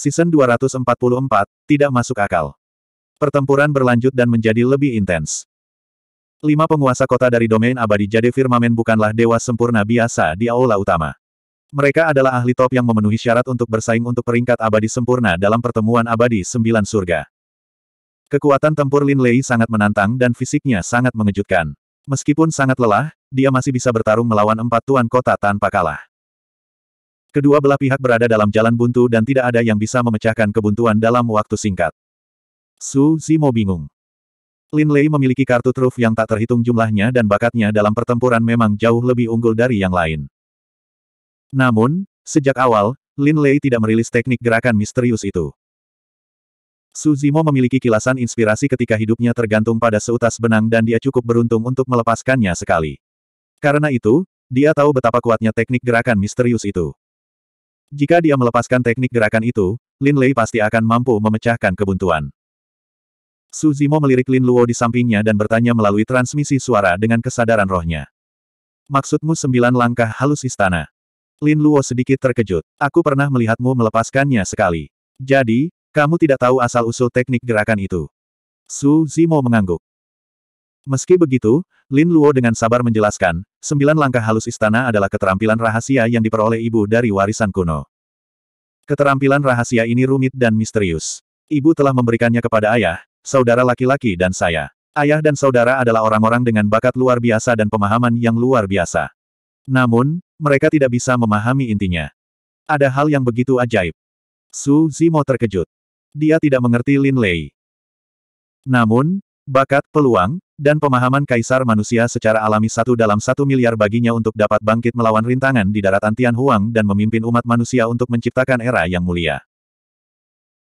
Season 244, tidak masuk akal. Pertempuran berlanjut dan menjadi lebih intens. Lima penguasa kota dari domain abadi Jade Firmamen bukanlah dewa sempurna biasa di aula utama. Mereka adalah ahli top yang memenuhi syarat untuk bersaing untuk peringkat abadi sempurna dalam pertemuan abadi sembilan surga. Kekuatan tempur Lin Lei sangat menantang dan fisiknya sangat mengejutkan. Meskipun sangat lelah, dia masih bisa bertarung melawan empat tuan kota tanpa kalah. Kedua belah pihak berada dalam jalan buntu dan tidak ada yang bisa memecahkan kebuntuan dalam waktu singkat. Su Zimo bingung. Lin Lei memiliki kartu truf yang tak terhitung jumlahnya dan bakatnya dalam pertempuran memang jauh lebih unggul dari yang lain. Namun, sejak awal, Lin Lei tidak merilis teknik gerakan misterius itu. Su Zimo memiliki kilasan inspirasi ketika hidupnya tergantung pada seutas benang dan dia cukup beruntung untuk melepaskannya sekali. Karena itu, dia tahu betapa kuatnya teknik gerakan misterius itu. Jika dia melepaskan teknik gerakan itu, Lin Lei pasti akan mampu memecahkan kebuntuan. Su Zimo melirik Lin Luo di sampingnya dan bertanya melalui transmisi suara dengan kesadaran rohnya. Maksudmu sembilan langkah halus istana? Lin Luo sedikit terkejut. Aku pernah melihatmu melepaskannya sekali. Jadi, kamu tidak tahu asal-usul teknik gerakan itu. Su Zimo mengangguk. Meski begitu, Lin Luo dengan sabar menjelaskan, sembilan langkah halus istana adalah keterampilan rahasia yang diperoleh ibu dari warisan kuno. Keterampilan rahasia ini rumit dan misterius. Ibu telah memberikannya kepada ayah, saudara laki-laki dan saya. Ayah dan saudara adalah orang-orang dengan bakat luar biasa dan pemahaman yang luar biasa. Namun, mereka tidak bisa memahami intinya. Ada hal yang begitu ajaib. Su Zimo terkejut. Dia tidak mengerti Lin Lei. Namun, bakat, peluang, dan pemahaman kaisar manusia secara alami satu dalam satu miliar baginya untuk dapat bangkit melawan rintangan di daratan Tianhuang dan memimpin umat manusia untuk menciptakan era yang mulia.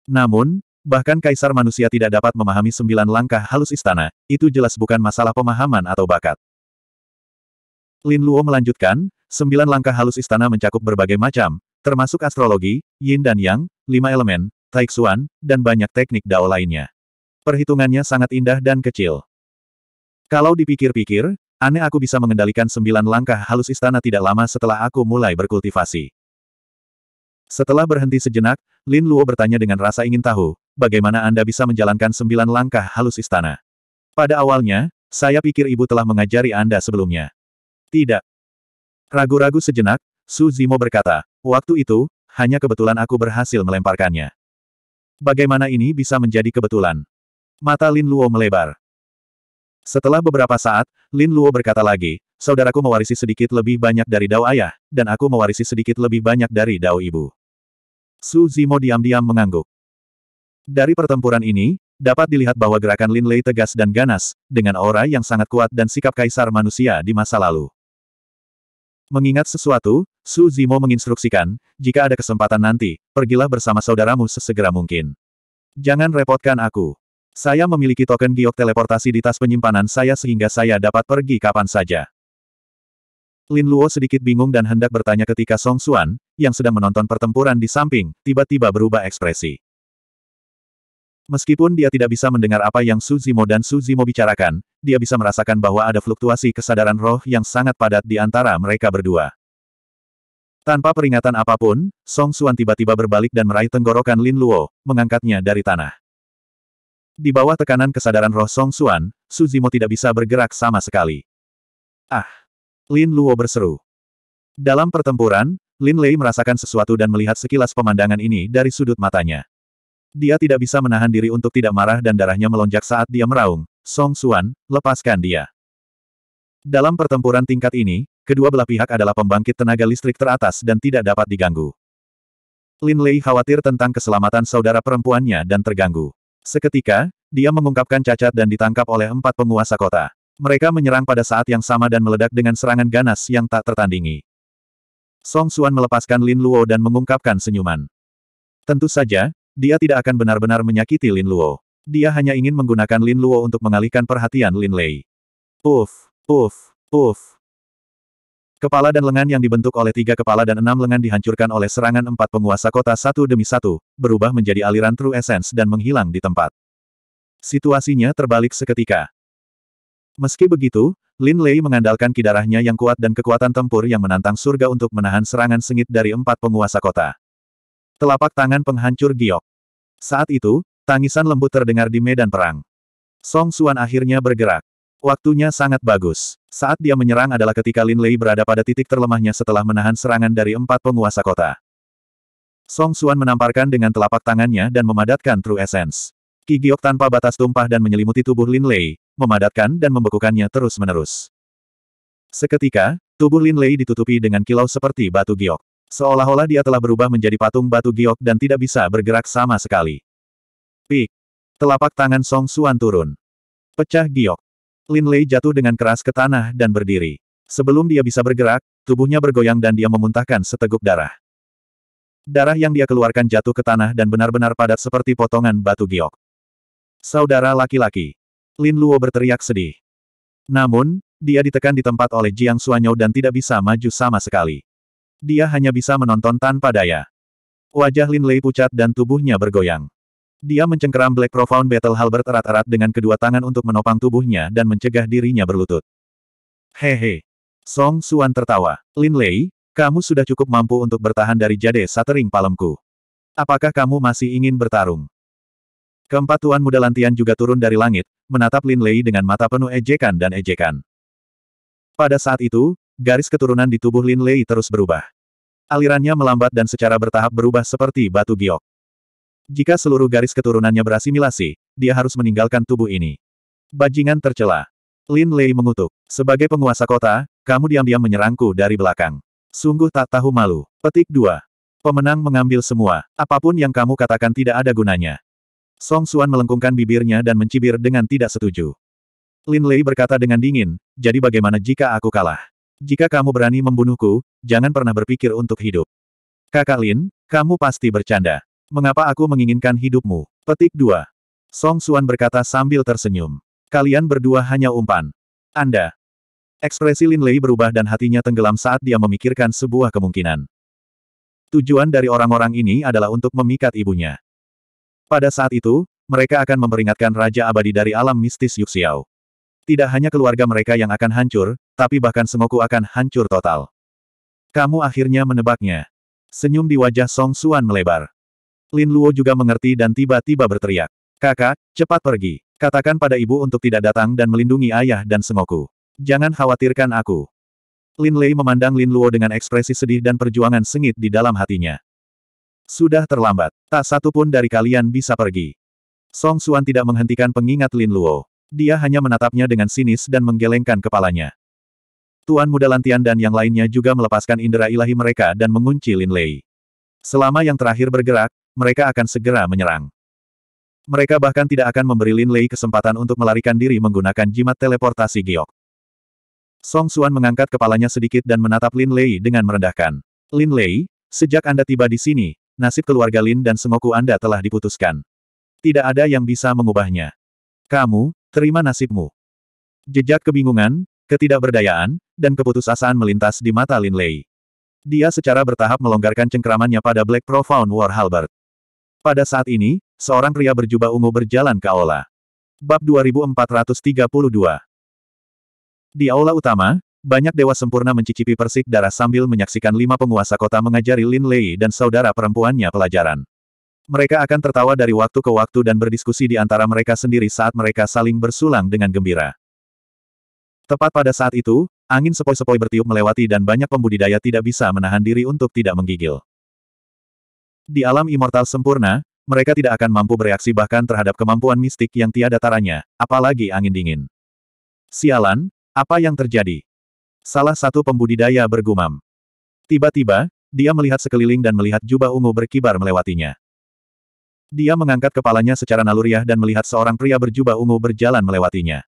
Namun, bahkan kaisar manusia tidak dapat memahami sembilan langkah halus istana, itu jelas bukan masalah pemahaman atau bakat. Lin Luo melanjutkan, sembilan langkah halus istana mencakup berbagai macam, termasuk astrologi, yin dan yang, lima elemen, taiksuan, dan banyak teknik dao lainnya. Perhitungannya sangat indah dan kecil. Kalau dipikir-pikir, aneh aku bisa mengendalikan sembilan langkah halus istana tidak lama setelah aku mulai berkultivasi. Setelah berhenti sejenak, Lin Luo bertanya dengan rasa ingin tahu, bagaimana Anda bisa menjalankan sembilan langkah halus istana? Pada awalnya, saya pikir ibu telah mengajari Anda sebelumnya. Tidak. Ragu-ragu sejenak, Su Zimo berkata, waktu itu, hanya kebetulan aku berhasil melemparkannya. Bagaimana ini bisa menjadi kebetulan? Mata Lin Luo melebar. Setelah beberapa saat, Lin Luo berkata lagi, saudaraku mewarisi sedikit lebih banyak dari dao ayah, dan aku mewarisi sedikit lebih banyak dari dao ibu. Su Zimo diam-diam mengangguk. Dari pertempuran ini, dapat dilihat bahwa gerakan Lin Lei tegas dan ganas, dengan aura yang sangat kuat dan sikap kaisar manusia di masa lalu. Mengingat sesuatu, Su Zimo menginstruksikan, jika ada kesempatan nanti, pergilah bersama saudaramu sesegera mungkin. Jangan repotkan aku. Saya memiliki token giok teleportasi di tas penyimpanan saya sehingga saya dapat pergi kapan saja. Lin Luo sedikit bingung dan hendak bertanya ketika Song Xuan, yang sedang menonton pertempuran di samping, tiba-tiba berubah ekspresi. Meskipun dia tidak bisa mendengar apa yang Su Zimo dan Su Zimo bicarakan, dia bisa merasakan bahwa ada fluktuasi kesadaran roh yang sangat padat di antara mereka berdua. Tanpa peringatan apapun, Song Xuan tiba-tiba berbalik dan meraih tenggorokan Lin Luo, mengangkatnya dari tanah. Di bawah tekanan kesadaran roh Song Xuan, Suzimo tidak bisa bergerak sama sekali. Ah! Lin Luo berseru. Dalam pertempuran, Lin Lei merasakan sesuatu dan melihat sekilas pemandangan ini dari sudut matanya. Dia tidak bisa menahan diri untuk tidak marah dan darahnya melonjak saat dia meraung, Song Xuan, lepaskan dia. Dalam pertempuran tingkat ini, kedua belah pihak adalah pembangkit tenaga listrik teratas dan tidak dapat diganggu. Lin Lei khawatir tentang keselamatan saudara perempuannya dan terganggu. Seketika, dia mengungkapkan cacat dan ditangkap oleh empat penguasa kota. Mereka menyerang pada saat yang sama dan meledak dengan serangan ganas yang tak tertandingi. Song Xuan melepaskan Lin Luo dan mengungkapkan senyuman. Tentu saja, dia tidak akan benar-benar menyakiti Lin Luo. Dia hanya ingin menggunakan Lin Luo untuk mengalihkan perhatian Lin Lei. Puff, puff, puff. Kepala dan lengan yang dibentuk oleh tiga kepala dan enam lengan dihancurkan oleh serangan empat penguasa kota satu demi satu, berubah menjadi aliran True Essence dan menghilang di tempat. Situasinya terbalik seketika. Meski begitu, Lin Lei mengandalkan kidarahnya yang kuat dan kekuatan tempur yang menantang surga untuk menahan serangan sengit dari empat penguasa kota. Telapak tangan penghancur giok. Saat itu, tangisan lembut terdengar di medan perang. Song Xuan akhirnya bergerak. Waktunya sangat bagus. Saat dia menyerang adalah ketika Lin Lei berada pada titik terlemahnya setelah menahan serangan dari empat penguasa kota. Song Xuan menamparkan dengan telapak tangannya dan memadatkan True Essence. Ki giok tanpa batas tumpah dan menyelimuti tubuh Lin Lei, memadatkan dan membekukannya terus-menerus. Seketika, tubuh Lin Lei ditutupi dengan kilau seperti batu giok. Seolah-olah dia telah berubah menjadi patung batu giok dan tidak bisa bergerak sama sekali. Pik. Telapak tangan Song Xuan turun. Pecah giok. Lin Lei jatuh dengan keras ke tanah dan berdiri. Sebelum dia bisa bergerak, tubuhnya bergoyang dan dia memuntahkan seteguk darah. Darah yang dia keluarkan jatuh ke tanah dan benar-benar padat seperti potongan batu giok. Saudara laki-laki. Lin Luo berteriak sedih. Namun, dia ditekan di tempat oleh Jiang Suanyou dan tidak bisa maju sama sekali. Dia hanya bisa menonton tanpa daya. Wajah Lin Lei pucat dan tubuhnya bergoyang. Dia mencengkeram Black Profound Battle Halberd erat-erat dengan kedua tangan untuk menopang tubuhnya dan mencegah dirinya berlutut. Hehe. Song Suan tertawa. Lin Lei, kamu sudah cukup mampu untuk bertahan dari jade satering palemku. Apakah kamu masih ingin bertarung? Keempat tuan muda lantian juga turun dari langit, menatap Lin Lei dengan mata penuh ejekan dan ejekan. Pada saat itu, garis keturunan di tubuh Lin Lei terus berubah. Alirannya melambat dan secara bertahap berubah seperti batu giok. Jika seluruh garis keturunannya berasimilasi, dia harus meninggalkan tubuh ini. Bajingan tercela. Lin Lei mengutuk. Sebagai penguasa kota, kamu diam-diam menyerangku dari belakang. Sungguh tak tahu malu. Petik 2. Pemenang mengambil semua. Apapun yang kamu katakan tidak ada gunanya. Song Xuan melengkungkan bibirnya dan mencibir dengan tidak setuju. Lin Lei berkata dengan dingin, jadi bagaimana jika aku kalah? Jika kamu berani membunuhku, jangan pernah berpikir untuk hidup. Kakak Lin, kamu pasti bercanda. Mengapa aku menginginkan hidupmu? Petik 2. Song Suan berkata sambil tersenyum. Kalian berdua hanya umpan. Anda. Ekspresi Lin Lei berubah dan hatinya tenggelam saat dia memikirkan sebuah kemungkinan. Tujuan dari orang-orang ini adalah untuk memikat ibunya. Pada saat itu, mereka akan memperingatkan Raja Abadi dari alam mistis Yuxiao. Tidak hanya keluarga mereka yang akan hancur, tapi bahkan Sengoku akan hancur total. Kamu akhirnya menebaknya. Senyum di wajah Song Suan melebar. Lin Luo juga mengerti dan tiba-tiba berteriak. Kakak, cepat pergi. Katakan pada ibu untuk tidak datang dan melindungi ayah dan sengoku. Jangan khawatirkan aku. Lin Lei memandang Lin Luo dengan ekspresi sedih dan perjuangan sengit di dalam hatinya. Sudah terlambat. Tak satu pun dari kalian bisa pergi. Song Xuan tidak menghentikan pengingat Lin Luo. Dia hanya menatapnya dengan sinis dan menggelengkan kepalanya. Tuan Muda Lantian dan yang lainnya juga melepaskan indera ilahi mereka dan mengunci Lin Lei. Selama yang terakhir bergerak, mereka akan segera menyerang. Mereka bahkan tidak akan memberi Lin Lei kesempatan untuk melarikan diri menggunakan jimat teleportasi giok. Song Xuan mengangkat kepalanya sedikit dan menatap Lin Lei dengan merendahkan. Lin Lei, sejak Anda tiba di sini, nasib keluarga Lin dan Sengoku Anda telah diputuskan. Tidak ada yang bisa mengubahnya. Kamu, terima nasibmu. Jejak kebingungan, ketidakberdayaan, dan keputusasaan melintas di mata Lin Lei. Dia secara bertahap melonggarkan cengkeramannya pada Black Profound War Halbert. Pada saat ini, seorang pria berjubah ungu berjalan ke aula. Bab 2432 Di aula utama, banyak dewa sempurna mencicipi persik darah sambil menyaksikan lima penguasa kota mengajari Lin Lei dan saudara perempuannya pelajaran. Mereka akan tertawa dari waktu ke waktu dan berdiskusi di antara mereka sendiri saat mereka saling bersulang dengan gembira. Tepat pada saat itu, angin sepoi-sepoi bertiup melewati dan banyak pembudidaya tidak bisa menahan diri untuk tidak menggigil. Di alam immortal sempurna, mereka tidak akan mampu bereaksi bahkan terhadap kemampuan mistik yang tiada taranya, apalagi angin dingin. Sialan, apa yang terjadi? Salah satu pembudidaya bergumam. Tiba-tiba, dia melihat sekeliling dan melihat jubah ungu berkibar melewatinya. Dia mengangkat kepalanya secara naluriah dan melihat seorang pria berjubah ungu berjalan melewatinya.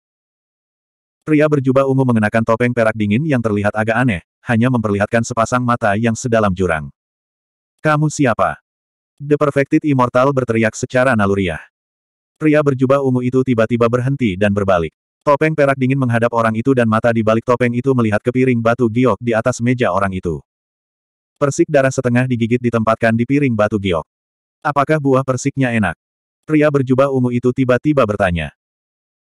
Pria berjubah ungu mengenakan topeng perak dingin yang terlihat agak aneh, hanya memperlihatkan sepasang mata yang sedalam jurang. Kamu siapa? The Perfected Immortal berteriak secara naluriah. Pria berjubah ungu itu tiba-tiba berhenti dan berbalik. Topeng perak dingin menghadap orang itu dan mata di balik topeng itu melihat ke piring batu giok di atas meja orang itu. Persik darah setengah digigit ditempatkan di piring batu giok. Apakah buah persiknya enak? Pria berjubah ungu itu tiba-tiba bertanya.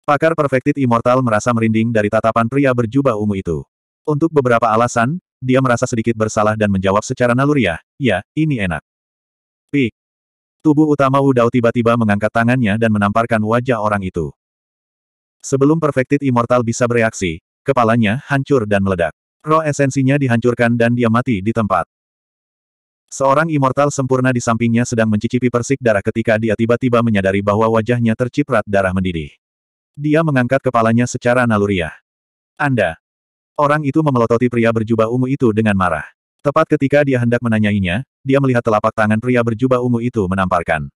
Pakar Perfected Immortal merasa merinding dari tatapan pria berjubah ungu itu. Untuk beberapa alasan, dia merasa sedikit bersalah dan menjawab secara naluriah, ya, ini enak. Pik. Tubuh utama Wudao tiba-tiba mengangkat tangannya dan menamparkan wajah orang itu. Sebelum Perfected Immortal bisa bereaksi, kepalanya hancur dan meledak. Roh esensinya dihancurkan dan dia mati di tempat. Seorang immortal sempurna di sampingnya sedang mencicipi persik darah ketika dia tiba-tiba menyadari bahwa wajahnya terciprat darah mendidih. Dia mengangkat kepalanya secara naluriah. Anda. Orang itu memelototi pria berjubah ungu itu dengan marah. Tepat ketika dia hendak menanyainya, dia melihat telapak tangan pria berjubah ungu itu menamparkan.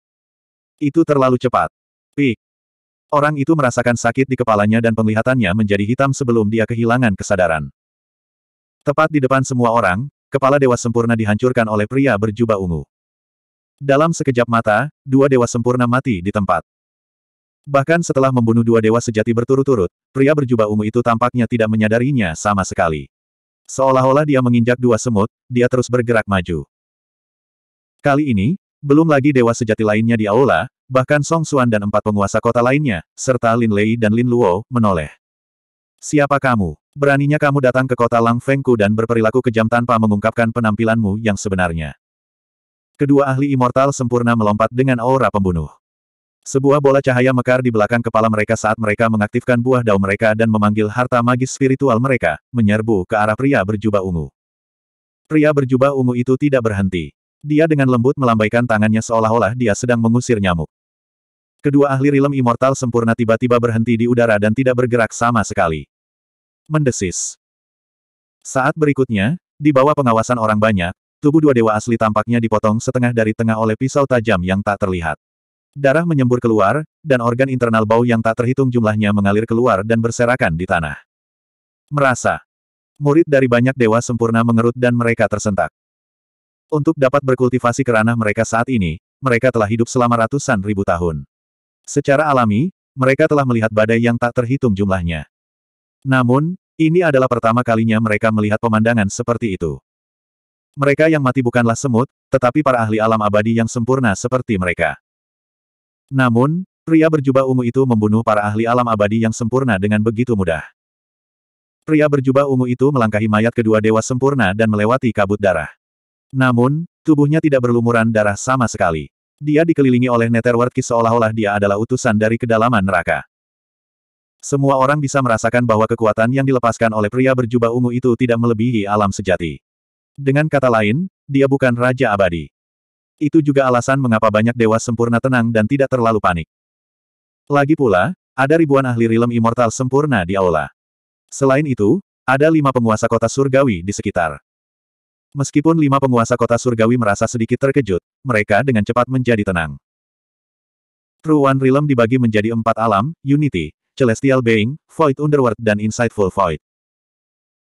Itu terlalu cepat. Pik. Orang itu merasakan sakit di kepalanya dan penglihatannya menjadi hitam sebelum dia kehilangan kesadaran. Tepat di depan semua orang, kepala dewa sempurna dihancurkan oleh pria berjubah ungu. Dalam sekejap mata, dua dewa sempurna mati di tempat. Bahkan setelah membunuh dua dewa sejati berturut-turut, pria berjubah ungu itu tampaknya tidak menyadarinya sama sekali. Seolah-olah dia menginjak dua semut, dia terus bergerak maju. Kali ini, belum lagi dewa sejati lainnya di aula, bahkan Song Xuan dan empat penguasa kota lainnya, serta Lin Lei dan Lin Luo, menoleh. Siapa kamu? Beraninya kamu datang ke kota Lang Fengku dan berperilaku kejam tanpa mengungkapkan penampilanmu yang sebenarnya. Kedua ahli immortal sempurna melompat dengan aura pembunuh. Sebuah bola cahaya mekar di belakang kepala mereka saat mereka mengaktifkan buah dao mereka dan memanggil harta magis spiritual mereka, menyerbu ke arah pria berjubah ungu. Pria berjubah ungu itu tidak berhenti. Dia dengan lembut melambaikan tangannya seolah-olah dia sedang mengusir nyamuk. Kedua ahli rilem immortal sempurna tiba-tiba berhenti di udara dan tidak bergerak sama sekali. Mendesis. Saat berikutnya, di bawah pengawasan orang banyak, tubuh dua dewa asli tampaknya dipotong setengah dari tengah oleh pisau tajam yang tak terlihat. Darah menyembur keluar, dan organ internal bau yang tak terhitung jumlahnya mengalir keluar dan berserakan di tanah. Merasa. Murid dari banyak dewa sempurna mengerut dan mereka tersentak. Untuk dapat berkultivasi ke ranah mereka saat ini, mereka telah hidup selama ratusan ribu tahun. Secara alami, mereka telah melihat badai yang tak terhitung jumlahnya. Namun, ini adalah pertama kalinya mereka melihat pemandangan seperti itu. Mereka yang mati bukanlah semut, tetapi para ahli alam abadi yang sempurna seperti mereka. Namun, pria berjubah ungu itu membunuh para ahli alam abadi yang sempurna dengan begitu mudah. Pria berjubah ungu itu melangkahi mayat kedua dewa sempurna dan melewati kabut darah. Namun, tubuhnya tidak berlumuran darah sama sekali. Dia dikelilingi oleh Netherworld seolah-olah dia adalah utusan dari kedalaman neraka. Semua orang bisa merasakan bahwa kekuatan yang dilepaskan oleh pria berjubah ungu itu tidak melebihi alam sejati. Dengan kata lain, dia bukan Raja Abadi. Itu juga alasan mengapa banyak dewa sempurna tenang dan tidak terlalu panik. Lagi pula, ada ribuan ahli rilem immortal sempurna di aula. Selain itu, ada lima penguasa kota surgawi di sekitar. Meskipun lima penguasa kota surgawi merasa sedikit terkejut, mereka dengan cepat menjadi tenang. True One Realm dibagi menjadi empat alam, Unity, Celestial Being, Void Underworld dan Insightful Void.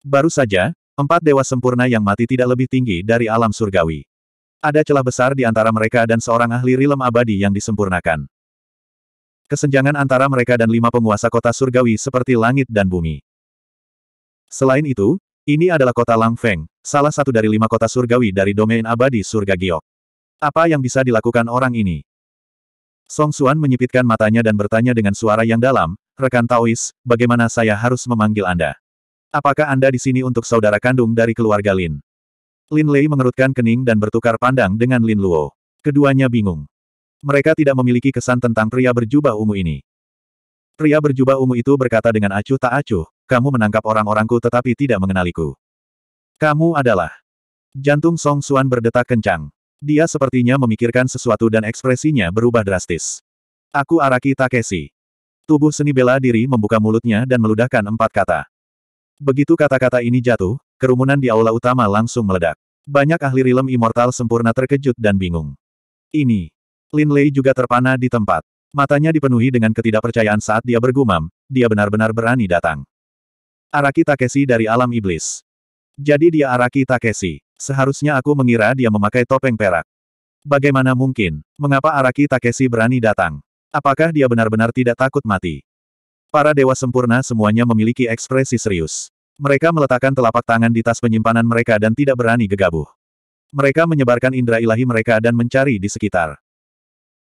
Baru saja, empat dewa sempurna yang mati tidak lebih tinggi dari alam surgawi. Ada celah besar di antara mereka dan seorang ahli realm abadi yang disempurnakan. Kesenjangan antara mereka dan lima penguasa kota surgawi seperti langit dan bumi. Selain itu, ini adalah kota Lang Feng, salah satu dari lima kota surgawi dari domain abadi surga Giok. Apa yang bisa dilakukan orang ini? Song Xuan menyipitkan matanya dan bertanya dengan suara yang dalam, rekan Taois, bagaimana saya harus memanggil Anda? Apakah Anda di sini untuk saudara kandung dari keluarga Lin? Lin Lei mengerutkan kening dan bertukar pandang dengan Lin Luo. Keduanya bingung. Mereka tidak memiliki kesan tentang pria berjubah ungu ini. Pria berjubah ungu itu berkata dengan acuh tak acuh, kamu menangkap orang-orangku tetapi tidak mengenaliku. Kamu adalah. Jantung Song Suan berdetak kencang. Dia sepertinya memikirkan sesuatu dan ekspresinya berubah drastis. Aku Araki Takeshi. Tubuh seni bela diri membuka mulutnya dan meludahkan empat kata. Begitu kata-kata ini jatuh, kerumunan di aula utama langsung meledak. Banyak ahli rilem immortal sempurna terkejut dan bingung. Ini. Lin Lei juga terpana di tempat. Matanya dipenuhi dengan ketidakpercayaan saat dia bergumam, dia benar-benar berani datang. Araki Takeshi dari alam iblis. Jadi dia Araki Takeshi. Seharusnya aku mengira dia memakai topeng perak. Bagaimana mungkin? Mengapa Araki Takeshi berani datang? Apakah dia benar-benar tidak takut mati? Para dewa sempurna semuanya memiliki ekspresi serius. Mereka meletakkan telapak tangan di tas penyimpanan mereka dan tidak berani gegabah. Mereka menyebarkan indera ilahi mereka dan mencari di sekitar.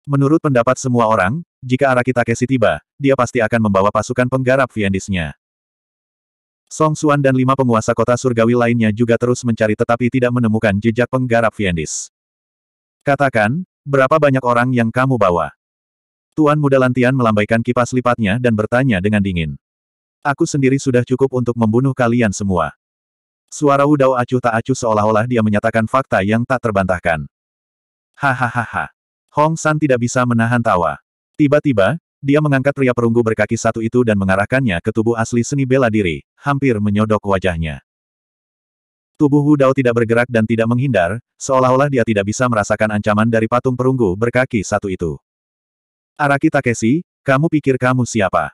Menurut pendapat semua orang, jika Araki Takeshi tiba, dia pasti akan membawa pasukan penggarap Viendisnya. Song Xuan dan lima penguasa kota surgawi lainnya juga terus mencari tetapi tidak menemukan jejak penggarap Fiendis. Katakan, berapa banyak orang yang kamu bawa? Tuan muda Lantian melambaikan kipas lipatnya dan bertanya dengan dingin. Aku sendiri sudah cukup untuk membunuh kalian semua. Suara Udao acuh tak acuh seolah-olah dia menyatakan fakta yang tak terbantahkan. Hahaha. Hong San tidak bisa menahan tawa. Tiba-tiba, dia mengangkat pria perunggu berkaki satu itu dan mengarahkannya ke tubuh asli seni bela diri, hampir menyodok wajahnya. Tubuh Hu Dao tidak bergerak dan tidak menghindar, seolah-olah dia tidak bisa merasakan ancaman dari patung perunggu berkaki satu itu. Araki Takeshi, kamu pikir kamu siapa?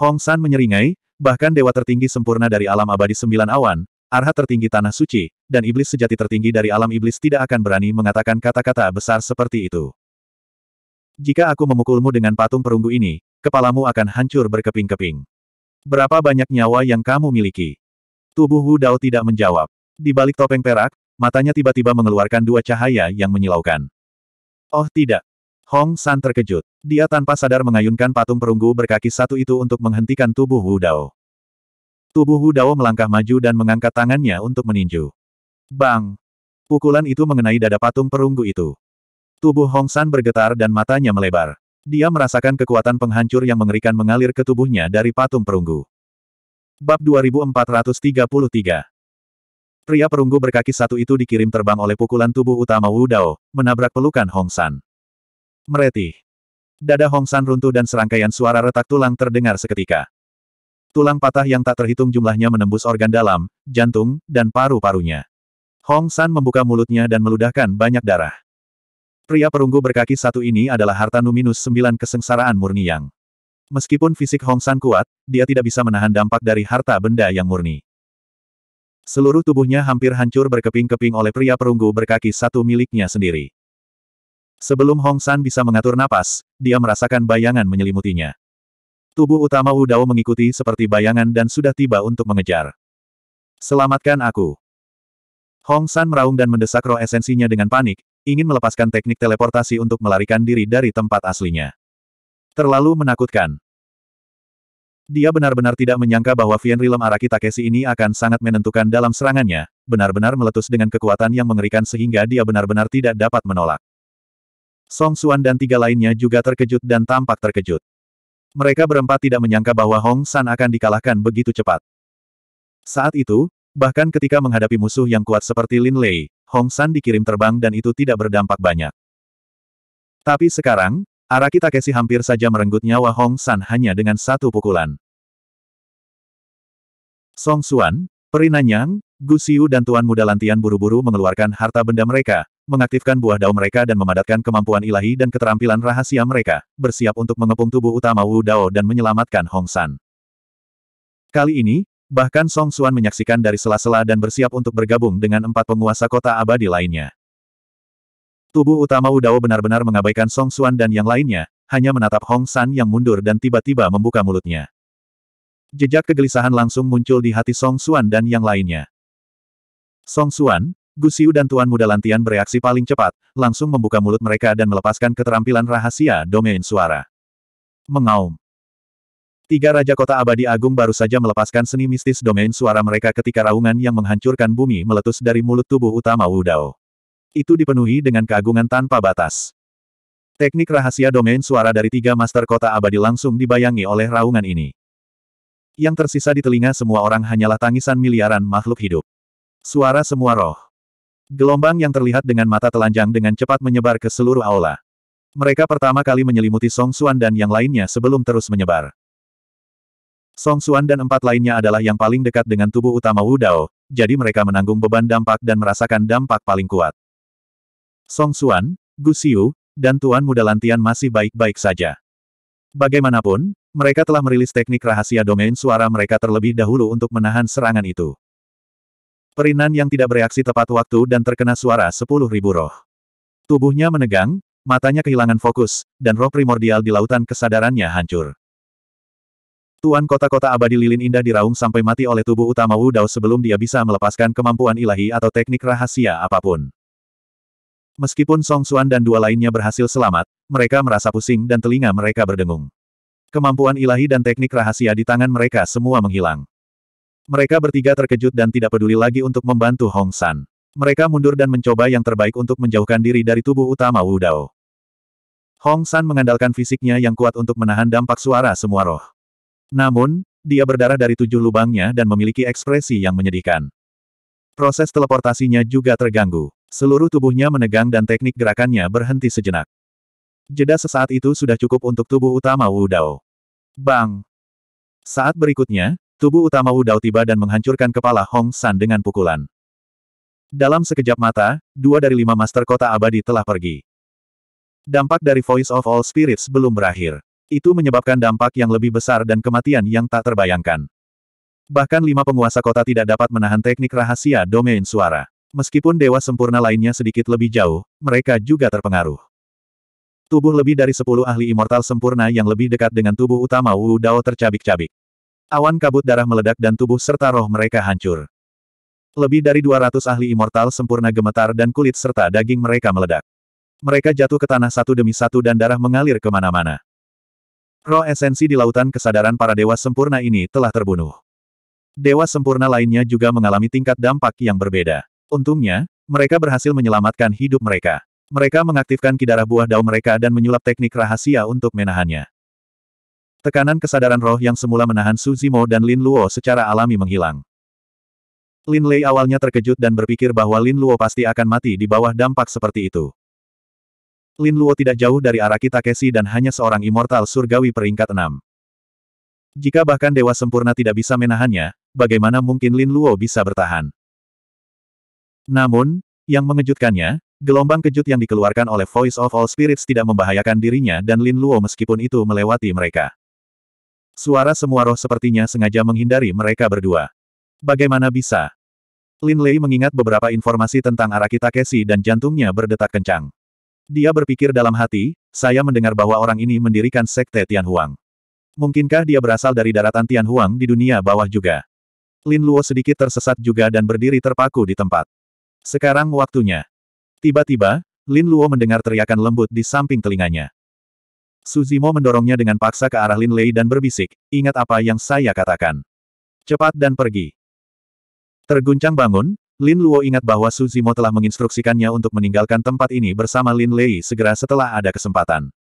Hong San menyeringai, bahkan dewa tertinggi sempurna dari alam abadi sembilan awan, arhat tertinggi tanah suci, dan iblis sejati tertinggi dari alam iblis tidak akan berani mengatakan kata-kata besar seperti itu. Jika aku memukulmu dengan patung perunggu ini, kepalamu akan hancur berkeping-keping. Berapa banyak nyawa yang kamu miliki? Tubuh Wu Dao tidak menjawab. Di balik topeng perak, matanya tiba-tiba mengeluarkan dua cahaya yang menyilaukan. Oh tidak. Hong San terkejut. Dia tanpa sadar mengayunkan patung perunggu berkaki satu itu untuk menghentikan tubuh Wu Dao. Tubuh Wu Dao melangkah maju dan mengangkat tangannya untuk meninju. Bang! Pukulan itu mengenai dada patung perunggu itu. Tubuh Hong San bergetar dan matanya melebar. Dia merasakan kekuatan penghancur yang mengerikan mengalir ke tubuhnya dari patung perunggu. Bab 2433 Pria perunggu berkaki satu itu dikirim terbang oleh pukulan tubuh utama Wu Dao, menabrak pelukan Hong San. Meretih. Dada Hong San runtuh dan serangkaian suara retak tulang terdengar seketika. Tulang patah yang tak terhitung jumlahnya menembus organ dalam, jantung, dan paru-parunya. Hong San membuka mulutnya dan meludahkan banyak darah. Pria perunggu berkaki satu ini adalah harta Numinus sembilan kesengsaraan murni yang. Meskipun fisik Hong San kuat, dia tidak bisa menahan dampak dari harta benda yang murni. Seluruh tubuhnya hampir hancur berkeping-keping oleh pria perunggu berkaki satu miliknya sendiri. Sebelum Hong San bisa mengatur napas, dia merasakan bayangan menyelimutinya. Tubuh utama Wu Dao mengikuti seperti bayangan dan sudah tiba untuk mengejar. Selamatkan aku. Hong San meraung dan mendesak roh esensinya dengan panik, ingin melepaskan teknik teleportasi untuk melarikan diri dari tempat aslinya. Terlalu menakutkan. Dia benar-benar tidak menyangka bahwa Fienrilem Araki Takeshi ini akan sangat menentukan dalam serangannya, benar-benar meletus dengan kekuatan yang mengerikan sehingga dia benar-benar tidak dapat menolak. Song Suan dan tiga lainnya juga terkejut dan tampak terkejut. Mereka berempat tidak menyangka bahwa Hong San akan dikalahkan begitu cepat. Saat itu, bahkan ketika menghadapi musuh yang kuat seperti Lin Lei, Hong San dikirim terbang dan itu tidak berdampak banyak. Tapi sekarang, Araki Takeshi hampir saja merenggut nyawa Hong San hanya dengan satu pukulan. Song Xuan, Perinanyang, Gu Xiu dan Tuan Muda Lantian buru-buru mengeluarkan harta benda mereka, mengaktifkan buah dao mereka dan memadatkan kemampuan ilahi dan keterampilan rahasia mereka, bersiap untuk mengepung tubuh utama Wu Dao dan menyelamatkan Hong San. Kali ini, Bahkan Song Xuan menyaksikan dari sela-sela dan bersiap untuk bergabung dengan empat penguasa kota abadi lainnya. Tubuh utama Udao benar-benar mengabaikan Song Xuan dan yang lainnya, hanya menatap Hong San yang mundur dan tiba-tiba membuka mulutnya. Jejak kegelisahan langsung muncul di hati Song Xuan dan yang lainnya. Song Xuan, Gusiu dan Tuan Muda Lantian bereaksi paling cepat, langsung membuka mulut mereka dan melepaskan keterampilan rahasia domain suara. Mengaum. Tiga Raja Kota Abadi Agung baru saja melepaskan seni mistis domain suara mereka ketika raungan yang menghancurkan bumi meletus dari mulut tubuh utama Wudao. Itu dipenuhi dengan keagungan tanpa batas. Teknik rahasia domain suara dari tiga master kota abadi langsung dibayangi oleh raungan ini. Yang tersisa di telinga semua orang hanyalah tangisan miliaran makhluk hidup. Suara semua roh. Gelombang yang terlihat dengan mata telanjang dengan cepat menyebar ke seluruh aula. Mereka pertama kali menyelimuti Song Xuan dan yang lainnya sebelum terus menyebar. Song Xuan dan empat lainnya adalah yang paling dekat dengan tubuh utama Wu Dao, jadi mereka menanggung beban dampak dan merasakan dampak paling kuat. Song Xuan, Gu Xiu, dan Tuan Muda Lantian masih baik-baik saja. Bagaimanapun, mereka telah merilis teknik rahasia domain suara mereka terlebih dahulu untuk menahan serangan itu. Perinan yang tidak bereaksi tepat waktu dan terkena suara sepuluh ribu roh. Tubuhnya menegang, matanya kehilangan fokus, dan roh primordial di lautan kesadarannya hancur. Tuan kota-kota abadi lilin indah diraung sampai mati oleh tubuh utama Wu Dao sebelum dia bisa melepaskan kemampuan ilahi atau teknik rahasia apapun. Meskipun Song Xuan dan dua lainnya berhasil selamat, mereka merasa pusing dan telinga mereka berdengung. Kemampuan ilahi dan teknik rahasia di tangan mereka semua menghilang. Mereka bertiga terkejut dan tidak peduli lagi untuk membantu Hong San. Mereka mundur dan mencoba yang terbaik untuk menjauhkan diri dari tubuh utama Wu Dao. Hong San mengandalkan fisiknya yang kuat untuk menahan dampak suara semua roh. Namun, dia berdarah dari tujuh lubangnya dan memiliki ekspresi yang menyedihkan. Proses teleportasinya juga terganggu. Seluruh tubuhnya menegang dan teknik gerakannya berhenti sejenak. Jeda sesaat itu sudah cukup untuk tubuh utama Wu Dao. Bang! Saat berikutnya, tubuh utama Wu Dao tiba dan menghancurkan kepala Hong San dengan pukulan. Dalam sekejap mata, dua dari lima master kota abadi telah pergi. Dampak dari Voice of All Spirits belum berakhir. Itu menyebabkan dampak yang lebih besar dan kematian yang tak terbayangkan. Bahkan lima penguasa kota tidak dapat menahan teknik rahasia domain suara. Meskipun dewa sempurna lainnya sedikit lebih jauh, mereka juga terpengaruh. Tubuh lebih dari sepuluh ahli immortal sempurna yang lebih dekat dengan tubuh utama Wu Dao tercabik-cabik. Awan kabut darah meledak dan tubuh serta roh mereka hancur. Lebih dari 200 ahli immortal sempurna gemetar dan kulit serta daging mereka meledak. Mereka jatuh ke tanah satu demi satu dan darah mengalir kemana-mana. Roh esensi di lautan kesadaran para dewa sempurna ini telah terbunuh. Dewa sempurna lainnya juga mengalami tingkat dampak yang berbeda. Untungnya, mereka berhasil menyelamatkan hidup mereka. Mereka mengaktifkan kidarah buah daun mereka dan menyulap teknik rahasia untuk menahannya. Tekanan kesadaran roh yang semula menahan Suzimo dan Lin Luo secara alami menghilang. Lin Lei awalnya terkejut dan berpikir bahwa Lin Luo pasti akan mati di bawah dampak seperti itu. Lin Luo tidak jauh dari kita Takeshi dan hanya seorang immortal surgawi peringkat enam. Jika bahkan Dewa Sempurna tidak bisa menahannya, bagaimana mungkin Lin Luo bisa bertahan? Namun, yang mengejutkannya, gelombang kejut yang dikeluarkan oleh Voice of All Spirits tidak membahayakan dirinya dan Lin Luo meskipun itu melewati mereka. Suara semua roh sepertinya sengaja menghindari mereka berdua. Bagaimana bisa? Lin Lei mengingat beberapa informasi tentang kita Kesi dan jantungnya berdetak kencang. Dia berpikir dalam hati, saya mendengar bahwa orang ini mendirikan sekte Tianhuang. Mungkinkah dia berasal dari daratan Tianhuang di dunia bawah juga? Lin Luo sedikit tersesat juga dan berdiri terpaku di tempat. Sekarang waktunya. Tiba-tiba, Lin Luo mendengar teriakan lembut di samping telinganya. Suzimo mendorongnya dengan paksa ke arah Lin Lei dan berbisik, ingat apa yang saya katakan. Cepat dan pergi. Terguncang bangun, Lin Luo ingat bahwa Su Zimo telah menginstruksikannya untuk meninggalkan tempat ini bersama Lin Lei segera setelah ada kesempatan.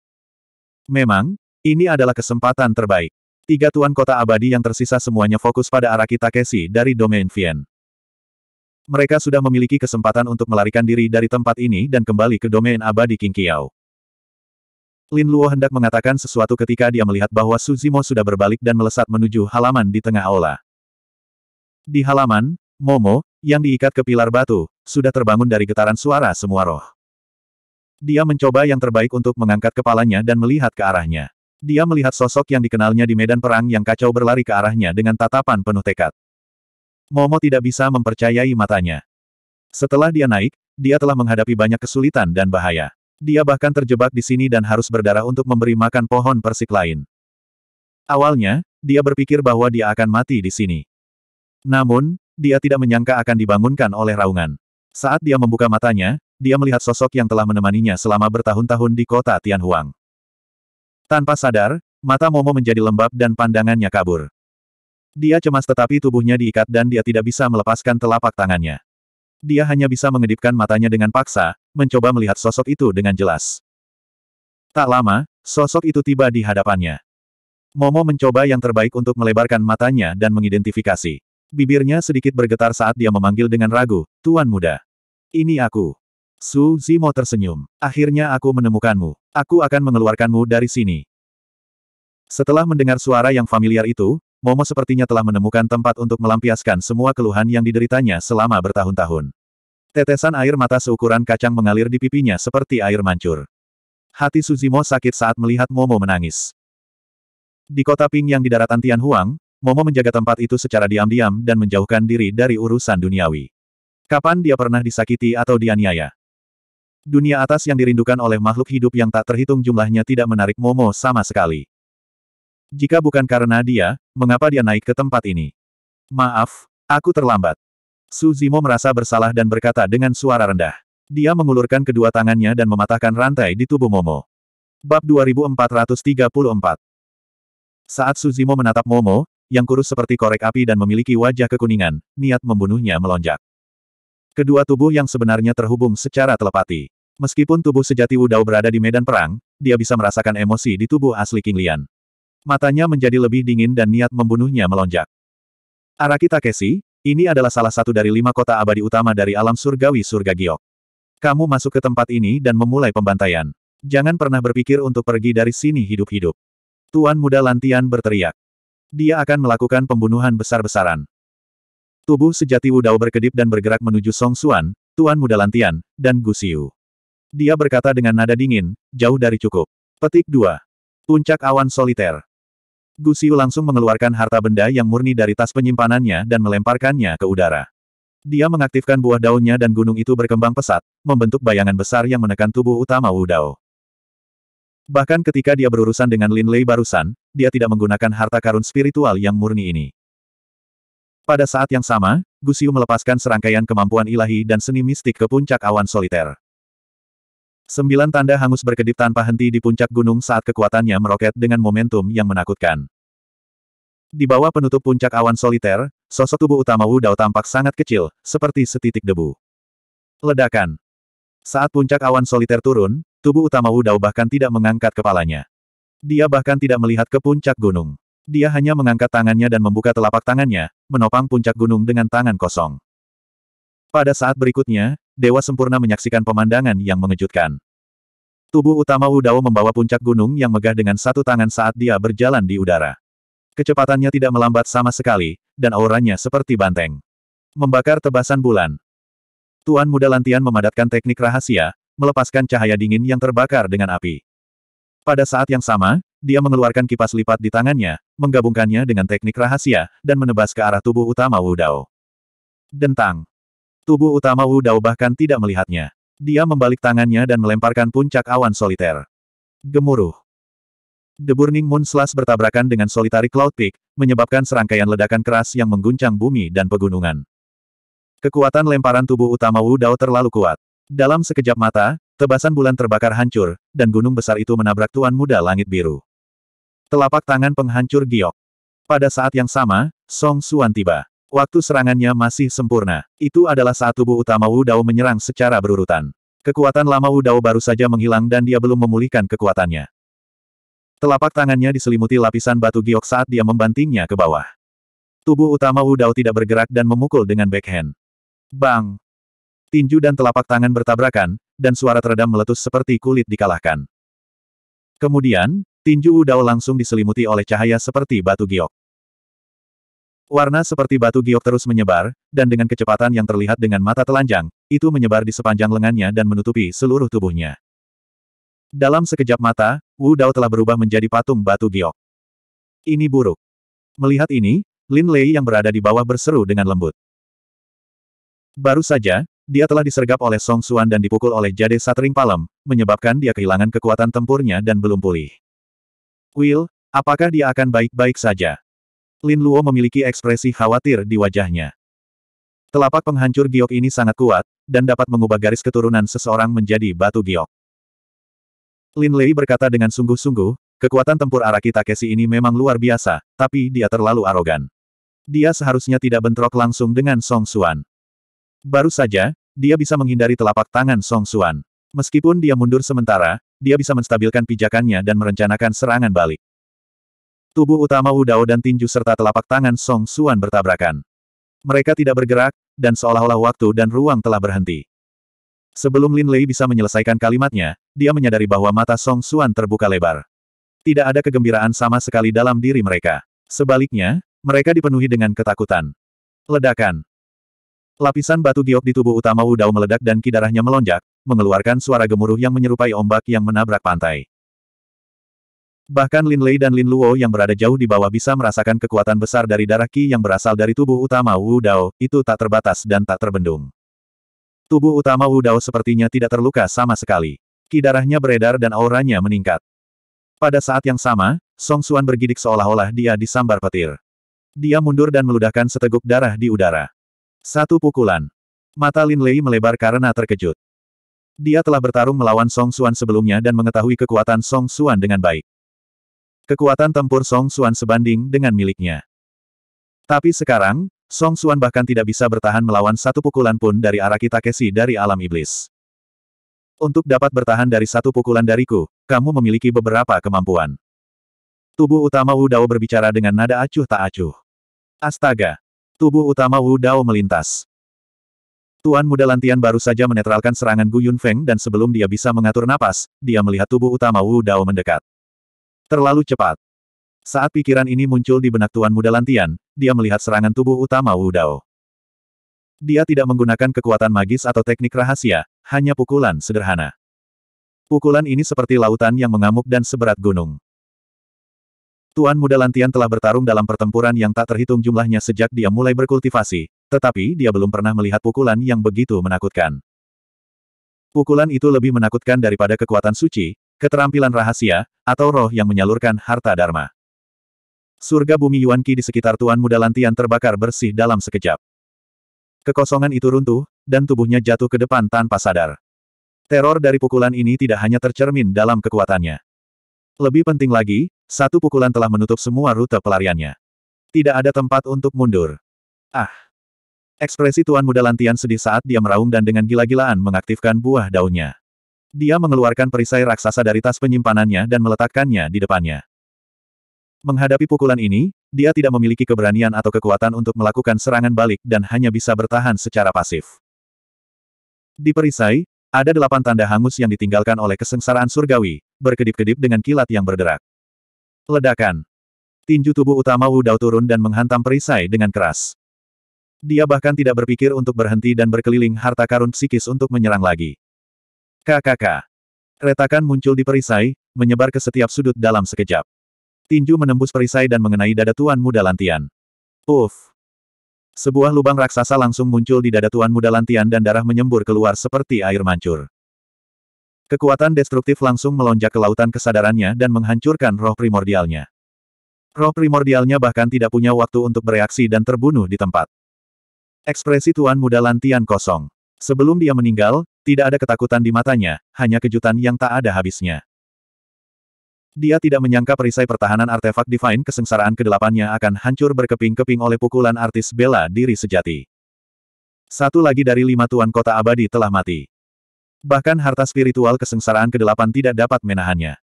Memang, ini adalah kesempatan terbaik. Tiga tuan kota abadi yang tersisa semuanya fokus pada Araki Takeshi dari Domain Vien. Mereka sudah memiliki kesempatan untuk melarikan diri dari tempat ini dan kembali ke domain abadi King Kiao. Lin Luo hendak mengatakan sesuatu ketika dia melihat bahwa Su Zimo sudah berbalik dan melesat menuju halaman di tengah aula. Di halaman, Momo, yang diikat ke pilar batu, sudah terbangun dari getaran suara semua roh. Dia mencoba yang terbaik untuk mengangkat kepalanya dan melihat ke arahnya. Dia melihat sosok yang dikenalnya di medan perang yang kacau berlari ke arahnya dengan tatapan penuh tekad. Momo tidak bisa mempercayai matanya. Setelah dia naik, dia telah menghadapi banyak kesulitan dan bahaya. Dia bahkan terjebak di sini dan harus berdarah untuk memberi makan pohon persik lain. Awalnya, dia berpikir bahwa dia akan mati di sini. Namun, dia tidak menyangka akan dibangunkan oleh raungan. Saat dia membuka matanya, dia melihat sosok yang telah menemaninya selama bertahun-tahun di kota Tianhuang. Tanpa sadar, mata Momo menjadi lembab dan pandangannya kabur. Dia cemas tetapi tubuhnya diikat dan dia tidak bisa melepaskan telapak tangannya. Dia hanya bisa mengedipkan matanya dengan paksa, mencoba melihat sosok itu dengan jelas. Tak lama, sosok itu tiba di hadapannya. Momo mencoba yang terbaik untuk melebarkan matanya dan mengidentifikasi. Bibirnya sedikit bergetar saat dia memanggil dengan ragu, Tuan Muda. Ini aku. Su Zimo tersenyum. Akhirnya aku menemukanmu. Aku akan mengeluarkanmu dari sini. Setelah mendengar suara yang familiar itu, Momo sepertinya telah menemukan tempat untuk melampiaskan semua keluhan yang dideritanya selama bertahun-tahun. Tetesan air mata seukuran kacang mengalir di pipinya seperti air mancur. Hati Suzimo sakit saat melihat Momo menangis. Di kota Ping yang di daratan Tianhuang, Momo menjaga tempat itu secara diam-diam dan menjauhkan diri dari urusan duniawi. Kapan dia pernah disakiti atau dianiaya? Dunia atas yang dirindukan oleh makhluk hidup yang tak terhitung jumlahnya tidak menarik Momo sama sekali. Jika bukan karena dia, mengapa dia naik ke tempat ini? Maaf, aku terlambat. Suzimo merasa bersalah dan berkata dengan suara rendah. Dia mengulurkan kedua tangannya dan mematahkan rantai di tubuh Momo. Bab 2434 Saat Suzimo menatap Momo, yang kurus seperti korek api dan memiliki wajah kekuningan, niat membunuhnya melonjak. Kedua tubuh yang sebenarnya terhubung secara telepati. Meskipun tubuh sejati Wudao berada di medan perang, dia bisa merasakan emosi di tubuh asli King Lian. Matanya menjadi lebih dingin dan niat membunuhnya melonjak. Araki Takeshi, ini adalah salah satu dari lima kota abadi utama dari alam surgawi surga Giok. Kamu masuk ke tempat ini dan memulai pembantaian. Jangan pernah berpikir untuk pergi dari sini hidup-hidup. Tuan muda Lantian berteriak. Dia akan melakukan pembunuhan besar-besaran. Tubuh sejati Wudao berkedip dan bergerak menuju Song Xuan, Tuan Muda Lantian, dan Gu Xiu. Dia berkata dengan nada dingin, jauh dari cukup. Petik 2. Puncak awan soliter. Gu Xiu langsung mengeluarkan harta benda yang murni dari tas penyimpanannya dan melemparkannya ke udara. Dia mengaktifkan buah daunnya dan gunung itu berkembang pesat, membentuk bayangan besar yang menekan tubuh utama Wudao. Bahkan ketika dia berurusan dengan Lin Lei barusan, dia tidak menggunakan harta karun spiritual yang murni ini. Pada saat yang sama, Gusiu melepaskan serangkaian kemampuan ilahi dan seni mistik ke puncak awan soliter. Sembilan tanda hangus berkedip tanpa henti di puncak gunung saat kekuatannya meroket dengan momentum yang menakutkan. Di bawah penutup puncak awan soliter, sosok tubuh utama Wu Dao tampak sangat kecil, seperti setitik debu. Ledakan. Saat puncak awan soliter turun, tubuh utama Wu Dao bahkan tidak mengangkat kepalanya. Dia bahkan tidak melihat ke puncak gunung. Dia hanya mengangkat tangannya dan membuka telapak tangannya, menopang puncak gunung dengan tangan kosong. Pada saat berikutnya, Dewa Sempurna menyaksikan pemandangan yang mengejutkan. Tubuh utama Wu Dao membawa puncak gunung yang megah dengan satu tangan saat dia berjalan di udara. Kecepatannya tidak melambat sama sekali, dan auranya seperti banteng. Membakar tebasan bulan, Tuan Muda Lantian memadatkan teknik rahasia, melepaskan cahaya dingin yang terbakar dengan api. Pada saat yang sama, dia mengeluarkan kipas lipat di tangannya, menggabungkannya dengan teknik rahasia, dan menebas ke arah tubuh utama Wu Dao. Dentang. Tubuh utama Wu Dao bahkan tidak melihatnya. Dia membalik tangannya dan melemparkan puncak awan soliter. Gemuruh. The Burning Moon Slash bertabrakan dengan solitary Cloud Peak, menyebabkan serangkaian ledakan keras yang mengguncang bumi dan pegunungan. Kekuatan lemparan tubuh utama Wu Dao terlalu kuat. Dalam sekejap mata, tebasan bulan terbakar hancur, dan gunung besar itu menabrak tuan muda langit biru. Telapak tangan penghancur giok. Pada saat yang sama, Song Xuan tiba. Waktu serangannya masih sempurna. Itu adalah saat tubuh utama Wu Dao menyerang secara berurutan. Kekuatan lama Wu Dao baru saja menghilang dan dia belum memulihkan kekuatannya. Telapak tangannya diselimuti lapisan batu giok saat dia membantingnya ke bawah. Tubuh utama Wu Dao tidak bergerak dan memukul dengan backhand. Bang! Tinju dan telapak tangan bertabrakan, dan suara teredam meletus seperti kulit dikalahkan. Kemudian, tinju udau langsung diselimuti oleh cahaya seperti batu giok. Warna seperti batu giok terus menyebar, dan dengan kecepatan yang terlihat dengan mata telanjang, itu menyebar di sepanjang lengannya dan menutupi seluruh tubuhnya. Dalam sekejap mata, Wu Dao telah berubah menjadi patung batu giok. Ini buruk. Melihat ini, Lin Lei yang berada di bawah berseru dengan lembut. Baru saja, dia telah disergap oleh Song Xuan dan dipukul oleh jade Satring palem, menyebabkan dia kehilangan kekuatan tempurnya dan belum pulih. Will, apakah dia akan baik-baik saja? Lin Luo memiliki ekspresi khawatir di wajahnya. Telapak penghancur giok ini sangat kuat, dan dapat mengubah garis keturunan seseorang menjadi batu giok. Lin Lei berkata dengan sungguh-sungguh, kekuatan tempur Araki Takeshi ini memang luar biasa, tapi dia terlalu arogan. Dia seharusnya tidak bentrok langsung dengan Song Xuan. Baru saja, dia bisa menghindari telapak tangan Song Xuan. Meskipun dia mundur sementara, dia bisa menstabilkan pijakannya dan merencanakan serangan balik. Tubuh utama Wu Dao dan Tinju serta telapak tangan Song Xuan bertabrakan. Mereka tidak bergerak, dan seolah-olah waktu dan ruang telah berhenti. Sebelum Lin Lei bisa menyelesaikan kalimatnya, dia menyadari bahwa mata Song Xuan terbuka lebar. Tidak ada kegembiraan sama sekali dalam diri mereka. Sebaliknya, mereka dipenuhi dengan ketakutan. Ledakan. Lapisan batu giok di tubuh utama Wu Dao meledak dan kidarahnya melonjak, mengeluarkan suara gemuruh yang menyerupai ombak yang menabrak pantai. Bahkan Lin Lei dan Lin Luo yang berada jauh di bawah bisa merasakan kekuatan besar dari darah Qi yang berasal dari tubuh utama Wu Dao, itu tak terbatas dan tak terbendung. Tubuh utama Wu Dao sepertinya tidak terluka sama sekali. Kidarahnya beredar dan auranya meningkat. Pada saat yang sama, Song Xuan bergidik seolah-olah dia disambar petir. Dia mundur dan meludahkan seteguk darah di udara. Satu pukulan. Mata Lin Lei melebar karena terkejut. Dia telah bertarung melawan Song Xuan sebelumnya dan mengetahui kekuatan Song Xuan dengan baik. Kekuatan tempur Song Xuan sebanding dengan miliknya. Tapi sekarang, Song Xuan bahkan tidak bisa bertahan melawan satu pukulan pun dari Araki Takeshi dari alam iblis. Untuk dapat bertahan dari satu pukulan dariku, kamu memiliki beberapa kemampuan. Tubuh utama Wu Dao berbicara dengan nada acuh tak acuh. Astaga, Tubuh utama Wu Dao melintas. Tuan muda Lantian baru saja menetralkan serangan Gu Feng dan sebelum dia bisa mengatur napas, dia melihat tubuh utama Wu Dao mendekat. Terlalu cepat. Saat pikiran ini muncul di benak Tuan muda Lantian, dia melihat serangan tubuh utama Wu Dao. Dia tidak menggunakan kekuatan magis atau teknik rahasia, hanya pukulan sederhana. Pukulan ini seperti lautan yang mengamuk dan seberat gunung. Tuan Muda Lantian telah bertarung dalam pertempuran yang tak terhitung jumlahnya sejak dia mulai berkultivasi, tetapi dia belum pernah melihat pukulan yang begitu menakutkan. Pukulan itu lebih menakutkan daripada kekuatan suci, keterampilan rahasia, atau roh yang menyalurkan harta dharma. Surga bumi Yuanqi di sekitar Tuan Muda Lantian terbakar bersih dalam sekejap. Kekosongan itu runtuh, dan tubuhnya jatuh ke depan tanpa sadar. Teror dari pukulan ini tidak hanya tercermin dalam kekuatannya. Lebih penting lagi, satu pukulan telah menutup semua rute pelariannya. Tidak ada tempat untuk mundur. Ah! Ekspresi Tuan Muda Lantian sedih saat dia meraung dan dengan gila-gilaan mengaktifkan buah daunnya. Dia mengeluarkan perisai raksasa dari tas penyimpanannya dan meletakkannya di depannya. Menghadapi pukulan ini, dia tidak memiliki keberanian atau kekuatan untuk melakukan serangan balik dan hanya bisa bertahan secara pasif. Di perisai, ada delapan tanda hangus yang ditinggalkan oleh kesengsaraan surgawi, berkedip-kedip dengan kilat yang berderak. Ledakan. Tinju tubuh utama Wu Dao turun dan menghantam perisai dengan keras. Dia bahkan tidak berpikir untuk berhenti dan berkeliling harta karun psikis untuk menyerang lagi. KKK. Retakan muncul di perisai, menyebar ke setiap sudut dalam sekejap. Tinju menembus perisai dan mengenai dada Tuan Muda Lantian. Uff! Sebuah lubang raksasa langsung muncul di dada Tuan Muda Lantian dan darah menyembur keluar seperti air mancur. Kekuatan destruktif langsung melonjak ke lautan kesadarannya dan menghancurkan roh primordialnya. Roh primordialnya bahkan tidak punya waktu untuk bereaksi dan terbunuh di tempat. Ekspresi Tuan Muda Lantian kosong. Sebelum dia meninggal, tidak ada ketakutan di matanya, hanya kejutan yang tak ada habisnya. Dia tidak menyangka perisai pertahanan artefak Divine kesengsaraan kedelapannya akan hancur berkeping-keping oleh pukulan artis bela diri sejati. Satu lagi dari lima tuan kota abadi telah mati. Bahkan harta spiritual kesengsaraan kedelapan tidak dapat menahannya.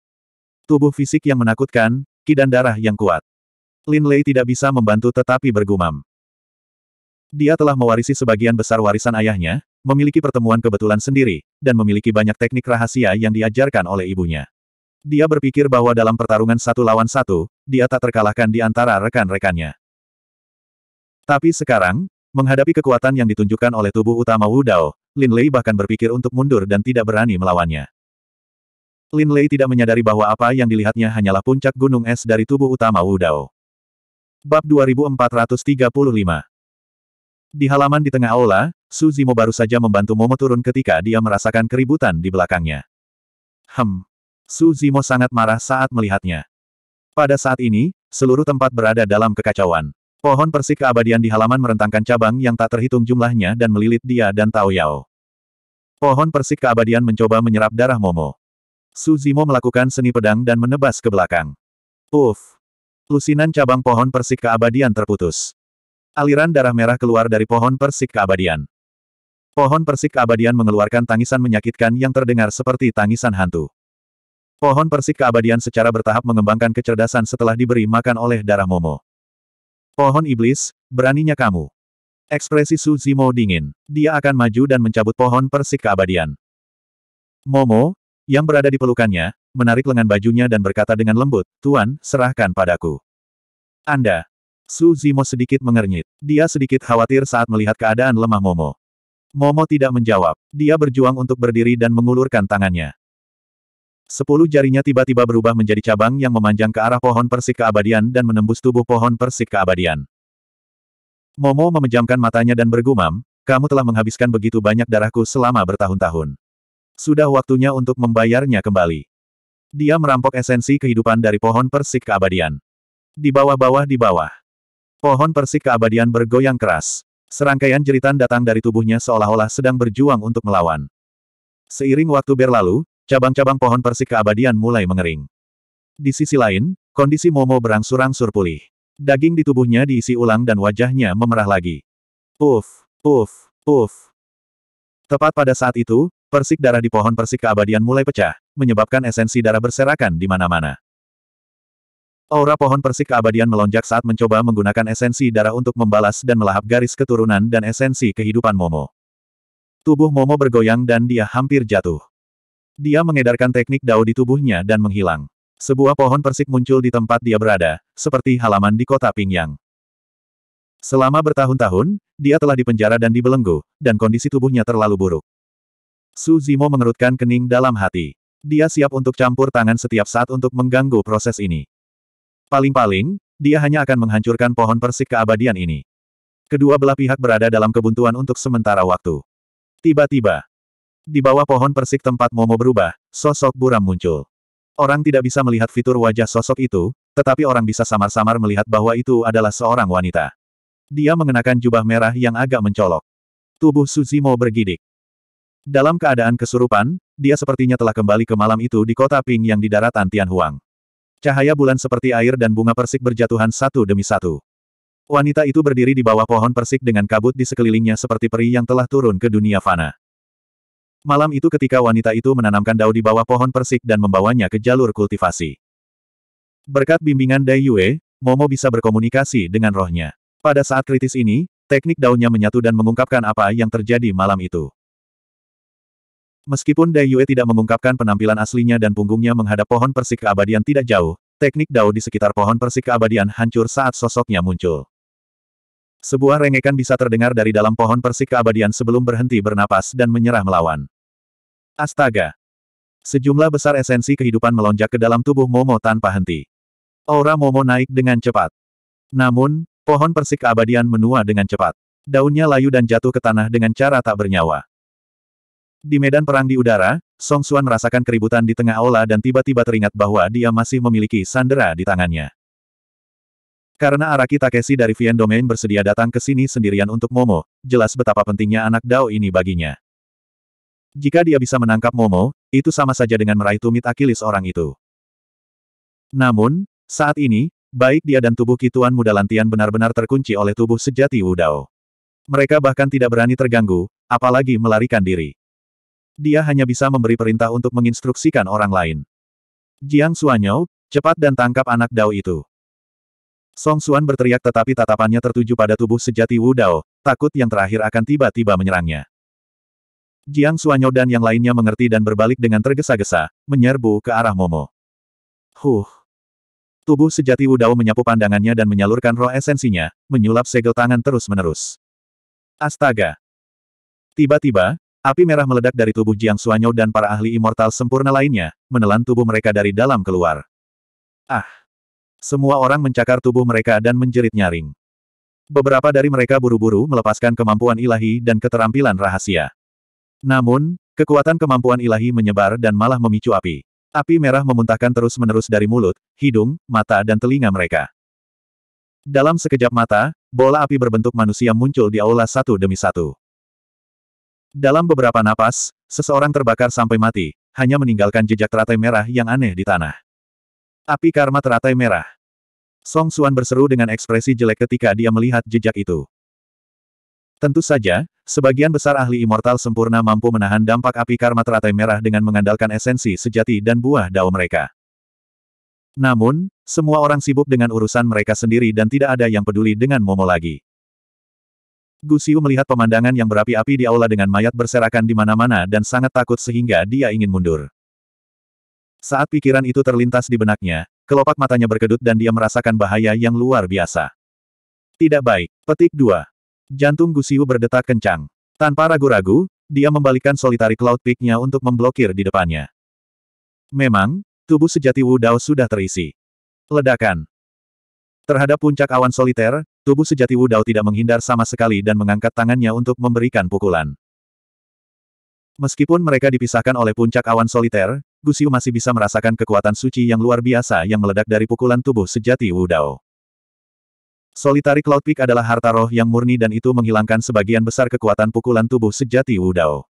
Tubuh fisik yang menakutkan, ki dan darah yang kuat. Lin Lei tidak bisa membantu tetapi bergumam. Dia telah mewarisi sebagian besar warisan ayahnya, memiliki pertemuan kebetulan sendiri, dan memiliki banyak teknik rahasia yang diajarkan oleh ibunya. Dia berpikir bahwa dalam pertarungan satu lawan satu, dia tak terkalahkan di antara rekan-rekannya. Tapi sekarang, menghadapi kekuatan yang ditunjukkan oleh tubuh utama Wu Dao, Lin Lei bahkan berpikir untuk mundur dan tidak berani melawannya. Lin Lei tidak menyadari bahwa apa yang dilihatnya hanyalah puncak gunung es dari tubuh utama Wu Dao. Bab 2435 Di halaman di tengah aula, Su Zimo baru saja membantu Momo turun ketika dia merasakan keributan di belakangnya. Hmm. Su Zimo sangat marah saat melihatnya. Pada saat ini, seluruh tempat berada dalam kekacauan. Pohon persik keabadian di halaman merentangkan cabang yang tak terhitung jumlahnya dan melilit dia dan Tao Yao. Pohon persik keabadian mencoba menyerap darah Momo. Su Zimo melakukan seni pedang dan menebas ke belakang. Uf! Lusinan cabang pohon persik keabadian terputus. Aliran darah merah keluar dari pohon persik keabadian. Pohon persik keabadian mengeluarkan tangisan menyakitkan yang terdengar seperti tangisan hantu. Pohon persik keabadian secara bertahap mengembangkan kecerdasan setelah diberi makan oleh darah Momo. Pohon iblis, beraninya kamu. Ekspresi Su Zimo dingin. Dia akan maju dan mencabut pohon persik keabadian. Momo, yang berada di pelukannya, menarik lengan bajunya dan berkata dengan lembut, Tuan, serahkan padaku. Anda. Su Zimo sedikit mengernyit. Dia sedikit khawatir saat melihat keadaan lemah Momo. Momo tidak menjawab. Dia berjuang untuk berdiri dan mengulurkan tangannya. Sepuluh jarinya tiba-tiba berubah menjadi cabang yang memanjang ke arah pohon persik keabadian dan menembus tubuh pohon persik keabadian. Momo memejamkan matanya dan bergumam, kamu telah menghabiskan begitu banyak darahku selama bertahun-tahun. Sudah waktunya untuk membayarnya kembali. Dia merampok esensi kehidupan dari pohon persik keabadian. Di bawah-bawah di bawah. Pohon persik keabadian bergoyang keras. Serangkaian jeritan datang dari tubuhnya seolah-olah sedang berjuang untuk melawan. Seiring waktu berlalu, Cabang-cabang pohon persik keabadian mulai mengering. Di sisi lain, kondisi Momo berangsur-angsur pulih. Daging di tubuhnya diisi ulang dan wajahnya memerah lagi. Puff, puff, puff. Tepat pada saat itu, persik darah di pohon persik keabadian mulai pecah, menyebabkan esensi darah berserakan di mana-mana. Aura pohon persik keabadian melonjak saat mencoba menggunakan esensi darah untuk membalas dan melahap garis keturunan dan esensi kehidupan Momo. Tubuh Momo bergoyang dan dia hampir jatuh. Dia mengedarkan teknik dao di tubuhnya dan menghilang. Sebuah pohon persik muncul di tempat dia berada, seperti halaman di kota Pingyang. Selama bertahun-tahun, dia telah dipenjara dan dibelenggu, dan kondisi tubuhnya terlalu buruk. Su Zimo mengerutkan kening dalam hati. Dia siap untuk campur tangan setiap saat untuk mengganggu proses ini. Paling-paling, dia hanya akan menghancurkan pohon persik keabadian ini. Kedua belah pihak berada dalam kebuntuan untuk sementara waktu. Tiba-tiba, di bawah pohon persik tempat Momo berubah, sosok buram muncul. Orang tidak bisa melihat fitur wajah sosok itu, tetapi orang bisa samar-samar melihat bahwa itu adalah seorang wanita. Dia mengenakan jubah merah yang agak mencolok. Tubuh Suzimo bergidik. Dalam keadaan kesurupan, dia sepertinya telah kembali ke malam itu di kota Ping yang di daratan Tianhuang. Cahaya bulan seperti air dan bunga persik berjatuhan satu demi satu. Wanita itu berdiri di bawah pohon persik dengan kabut di sekelilingnya seperti peri yang telah turun ke dunia fana. Malam itu ketika wanita itu menanamkan dao di bawah pohon persik dan membawanya ke jalur kultivasi. Berkat bimbingan Dai Yue, Momo bisa berkomunikasi dengan rohnya. Pada saat kritis ini, teknik daunnya menyatu dan mengungkapkan apa yang terjadi malam itu. Meskipun Dai Yue tidak mengungkapkan penampilan aslinya dan punggungnya menghadap pohon persik keabadian tidak jauh, teknik Dao di sekitar pohon persik keabadian hancur saat sosoknya muncul. Sebuah rengekan bisa terdengar dari dalam pohon persik keabadian sebelum berhenti bernapas dan menyerah melawan. Astaga! Sejumlah besar esensi kehidupan melonjak ke dalam tubuh Momo tanpa henti. Aura Momo naik dengan cepat. Namun, pohon persik keabadian menua dengan cepat. Daunnya layu dan jatuh ke tanah dengan cara tak bernyawa. Di medan perang di udara, Song Xuan merasakan keributan di tengah aula dan tiba-tiba teringat bahwa dia masih memiliki sandera di tangannya. Karena Araki Takeshi dari Vien Domain bersedia datang ke sini sendirian untuk Momo, jelas betapa pentingnya anak Dao ini baginya. Jika dia bisa menangkap Momo, itu sama saja dengan meraih tumit Akilis orang itu. Namun, saat ini, baik dia dan tubuh Kituan Muda Lantian benar-benar terkunci oleh tubuh sejati Wudao. Mereka bahkan tidak berani terganggu, apalagi melarikan diri. Dia hanya bisa memberi perintah untuk menginstruksikan orang lain. Jiang Suanyo, cepat dan tangkap anak Dao itu. Song Xuan berteriak tetapi tatapannya tertuju pada tubuh sejati Wu Dao, takut yang terakhir akan tiba-tiba menyerangnya. Jiang Suanyo dan yang lainnya mengerti dan berbalik dengan tergesa-gesa, menyerbu ke arah Momo. Huh. Tubuh sejati Wu Dao menyapu pandangannya dan menyalurkan roh esensinya, menyulap segel tangan terus-menerus. Astaga! Tiba-tiba, api merah meledak dari tubuh Jiang Suanyo dan para ahli immortal sempurna lainnya, menelan tubuh mereka dari dalam keluar. Ah! Semua orang mencakar tubuh mereka dan menjerit nyaring. Beberapa dari mereka buru-buru melepaskan kemampuan ilahi dan keterampilan rahasia. Namun, kekuatan kemampuan ilahi menyebar dan malah memicu api. Api merah memuntahkan terus-menerus dari mulut, hidung, mata dan telinga mereka. Dalam sekejap mata, bola api berbentuk manusia muncul di aula satu demi satu. Dalam beberapa napas, seseorang terbakar sampai mati, hanya meninggalkan jejak teratai merah yang aneh di tanah. Api karma teratai merah. Song Xuan berseru dengan ekspresi jelek ketika dia melihat jejak itu. Tentu saja, sebagian besar ahli immortal sempurna mampu menahan dampak api karma teratai merah dengan mengandalkan esensi sejati dan buah dao mereka. Namun, semua orang sibuk dengan urusan mereka sendiri dan tidak ada yang peduli dengan Momo lagi. Gusiu melihat pemandangan yang berapi-api di aula dengan mayat berserakan di mana-mana dan sangat takut sehingga dia ingin mundur. Saat pikiran itu terlintas di benaknya, kelopak matanya berkedut dan dia merasakan bahaya yang luar biasa. Tidak baik. Petik 2. Jantung Gusiu berdetak kencang. Tanpa ragu-ragu, dia membalikan solitari Cloud Peak-nya untuk memblokir di depannya. Memang, tubuh sejati Wu Dao sudah terisi. Ledakan. Terhadap puncak awan soliter, tubuh sejati Wu Dao tidak menghindar sama sekali dan mengangkat tangannya untuk memberikan pukulan. Meskipun mereka dipisahkan oleh puncak awan soliter, Gusiu masih bisa merasakan kekuatan suci yang luar biasa yang meledak dari pukulan tubuh sejati Wu Dao. Solitari Cloud Peak adalah harta roh yang murni dan itu menghilangkan sebagian besar kekuatan pukulan tubuh sejati Wu Dao.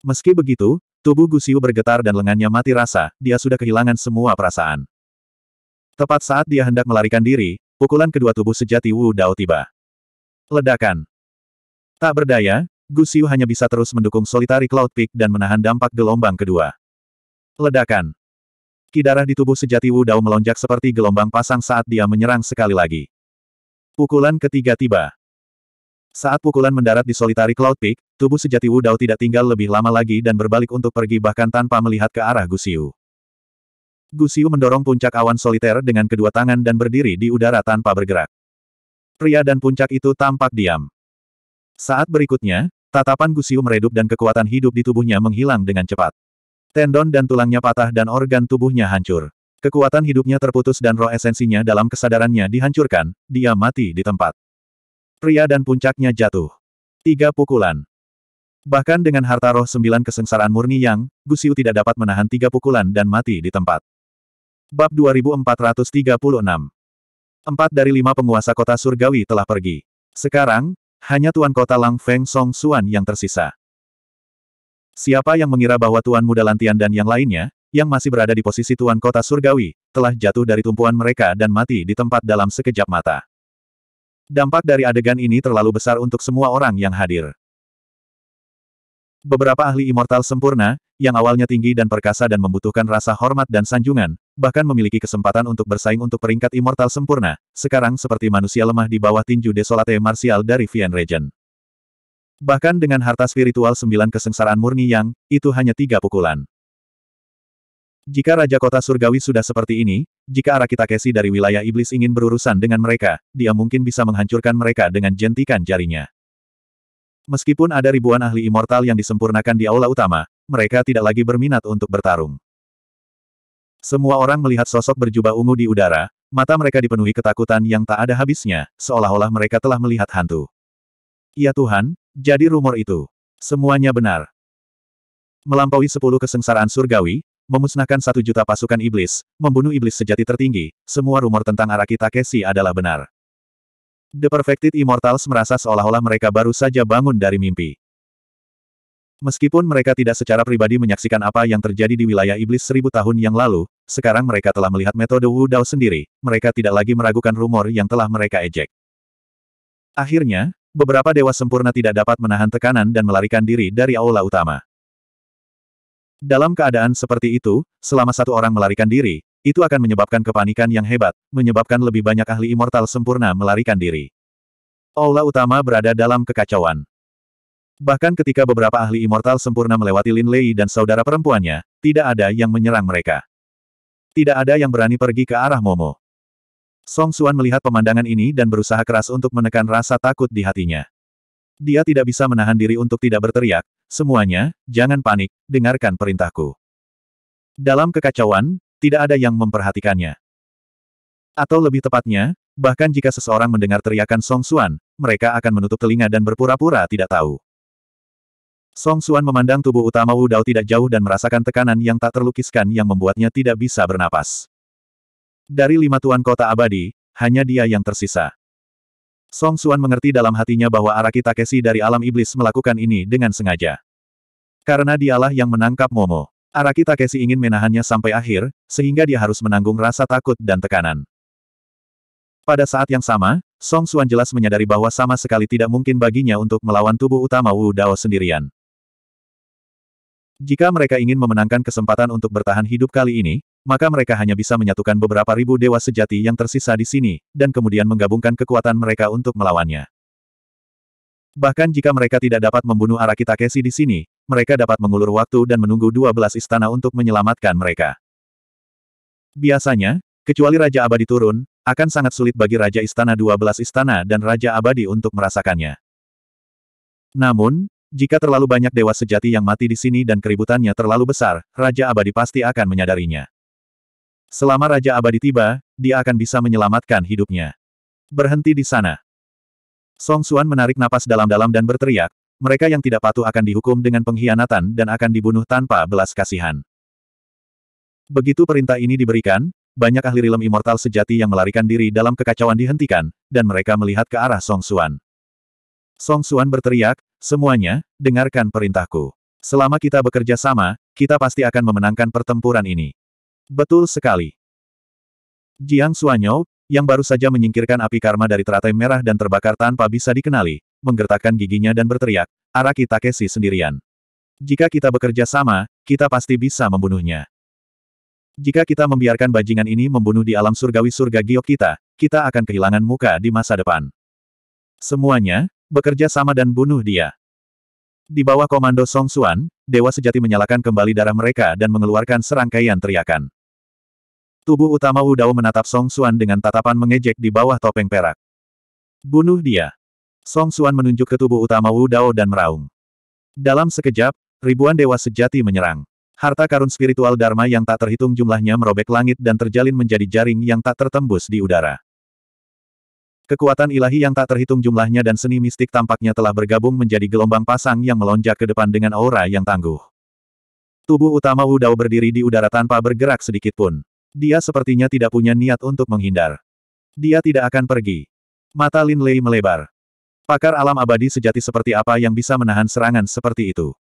Meski begitu, tubuh Gusiu bergetar dan lengannya mati rasa, dia sudah kehilangan semua perasaan. Tepat saat dia hendak melarikan diri, pukulan kedua tubuh sejati Wu Dao tiba. Ledakan. Tak berdaya, Gusiu hanya bisa terus mendukung Solitari Cloud Peak dan menahan dampak gelombang kedua. Ledakan. Kidarah di tubuh sejati Wu Dao melonjak seperti gelombang pasang saat dia menyerang sekali lagi. Pukulan ketiga tiba. Saat pukulan mendarat di solitari Cloud Peak, tubuh sejati Wu Dao tidak tinggal lebih lama lagi dan berbalik untuk pergi bahkan tanpa melihat ke arah Gusiu. Gusiu mendorong puncak awan soliter dengan kedua tangan dan berdiri di udara tanpa bergerak. Pria dan puncak itu tampak diam. Saat berikutnya, tatapan Gusiu meredup dan kekuatan hidup di tubuhnya menghilang dengan cepat. Tendon dan tulangnya patah dan organ tubuhnya hancur. Kekuatan hidupnya terputus dan roh esensinya dalam kesadarannya dihancurkan, dia mati di tempat. Pria dan puncaknya jatuh. Tiga pukulan. Bahkan dengan harta roh sembilan kesengsaraan murni yang, Gusiu tidak dapat menahan tiga pukulan dan mati di tempat. Bab 2436 Empat dari lima penguasa kota surgawi telah pergi. Sekarang, hanya Tuan Kota Lang Feng Song Suan yang tersisa. Siapa yang mengira bahwa Tuan Muda Lantian dan yang lainnya, yang masih berada di posisi Tuan Kota Surgawi, telah jatuh dari tumpuan mereka dan mati di tempat dalam sekejap mata. Dampak dari adegan ini terlalu besar untuk semua orang yang hadir. Beberapa ahli immortal sempurna, yang awalnya tinggi dan perkasa dan membutuhkan rasa hormat dan sanjungan, bahkan memiliki kesempatan untuk bersaing untuk peringkat immortal sempurna, sekarang seperti manusia lemah di bawah tinju desolate martial dari Vian Regent. Bahkan dengan harta spiritual sembilan kesengsaraan murni yang, itu hanya tiga pukulan. Jika Raja Kota Surgawi sudah seperti ini, jika Arakitakesi dari wilayah iblis ingin berurusan dengan mereka, dia mungkin bisa menghancurkan mereka dengan jentikan jarinya. Meskipun ada ribuan ahli immortal yang disempurnakan di aula utama, mereka tidak lagi berminat untuk bertarung. Semua orang melihat sosok berjubah ungu di udara, mata mereka dipenuhi ketakutan yang tak ada habisnya, seolah-olah mereka telah melihat hantu. Ya Tuhan, jadi rumor itu. Semuanya benar. Melampaui sepuluh kesengsaraan surgawi, memusnahkan satu juta pasukan iblis, membunuh iblis sejati tertinggi, semua rumor tentang Araki Takeshi adalah benar. The Perfected Immortals merasa seolah-olah mereka baru saja bangun dari mimpi. Meskipun mereka tidak secara pribadi menyaksikan apa yang terjadi di wilayah iblis seribu tahun yang lalu, sekarang mereka telah melihat metode Wu Dao sendiri, mereka tidak lagi meragukan rumor yang telah mereka ejek. Akhirnya, beberapa dewa sempurna tidak dapat menahan tekanan dan melarikan diri dari aula utama. Dalam keadaan seperti itu, selama satu orang melarikan diri, itu akan menyebabkan kepanikan yang hebat, menyebabkan lebih banyak ahli immortal sempurna melarikan diri. Aula utama berada dalam kekacauan. Bahkan ketika beberapa ahli immortal sempurna melewati Lin Lei dan saudara perempuannya, tidak ada yang menyerang mereka. Tidak ada yang berani pergi ke arah Momo. Song Suan melihat pemandangan ini dan berusaha keras untuk menekan rasa takut di hatinya. Dia tidak bisa menahan diri untuk tidak berteriak, Semuanya, jangan panik, dengarkan perintahku. Dalam kekacauan, tidak ada yang memperhatikannya. Atau lebih tepatnya, bahkan jika seseorang mendengar teriakan Song Suan, mereka akan menutup telinga dan berpura-pura tidak tahu. Song Suan memandang tubuh utama Wu Dao tidak jauh dan merasakan tekanan yang tak terlukiskan yang membuatnya tidak bisa bernapas. Dari lima tuan kota abadi, hanya dia yang tersisa. Song Suan mengerti dalam hatinya bahwa Araki Takeshi dari alam iblis melakukan ini dengan sengaja. Karena dialah yang menangkap Momo. Araki Takeshi ingin menahannya sampai akhir, sehingga dia harus menanggung rasa takut dan tekanan. Pada saat yang sama, Song Suan jelas menyadari bahwa sama sekali tidak mungkin baginya untuk melawan tubuh utama Wu Dao sendirian. Jika mereka ingin memenangkan kesempatan untuk bertahan hidup kali ini, maka mereka hanya bisa menyatukan beberapa ribu dewa sejati yang tersisa di sini, dan kemudian menggabungkan kekuatan mereka untuk melawannya. Bahkan jika mereka tidak dapat membunuh Araki Takeshi di sini, mereka dapat mengulur waktu dan menunggu dua belas istana untuk menyelamatkan mereka. Biasanya, kecuali Raja Abadi turun, akan sangat sulit bagi Raja Istana 12 Istana dan Raja Abadi untuk merasakannya. Namun, jika terlalu banyak dewa sejati yang mati di sini dan keributannya terlalu besar, Raja Abadi pasti akan menyadarinya. Selama Raja Abadi tiba, dia akan bisa menyelamatkan hidupnya. Berhenti di sana. Song Xuan menarik napas dalam-dalam dan berteriak, mereka yang tidak patuh akan dihukum dengan pengkhianatan dan akan dibunuh tanpa belas kasihan. Begitu perintah ini diberikan, banyak ahli rilem immortal sejati yang melarikan diri dalam kekacauan dihentikan, dan mereka melihat ke arah Song Xuan. Song Xuan berteriak, Semuanya, dengarkan perintahku. Selama kita bekerja sama, kita pasti akan memenangkan pertempuran ini. Betul sekali. Jiang Suanyo, yang baru saja menyingkirkan api karma dari teratai merah dan terbakar tanpa bisa dikenali, menggertakkan giginya dan berteriak, Araki Takeshi sendirian. Jika kita bekerja sama, kita pasti bisa membunuhnya. Jika kita membiarkan bajingan ini membunuh di alam surgawi surga giok kita, kita akan kehilangan muka di masa depan. Semuanya, bekerja sama dan bunuh dia. Di bawah komando Song Xuan, Dewa Sejati menyalakan kembali darah mereka dan mengeluarkan serangkaian teriakan. Tubuh utama Wu Dao menatap Song Xuan dengan tatapan mengejek di bawah topeng perak. Bunuh dia. Song Xuan menunjuk ke tubuh utama Wu Dao dan meraung. Dalam sekejap, ribuan Dewa Sejati menyerang. Harta karun spiritual Dharma yang tak terhitung jumlahnya merobek langit dan terjalin menjadi jaring yang tak tertembus di udara. Kekuatan ilahi yang tak terhitung jumlahnya dan seni mistik tampaknya telah bergabung menjadi gelombang pasang yang melonjak ke depan dengan aura yang tangguh. Tubuh utama Wu Dao berdiri di udara tanpa bergerak sedikit pun. Dia sepertinya tidak punya niat untuk menghindar. Dia tidak akan pergi. Mata Lin Lei melebar. Pakar alam abadi sejati seperti apa yang bisa menahan serangan seperti itu?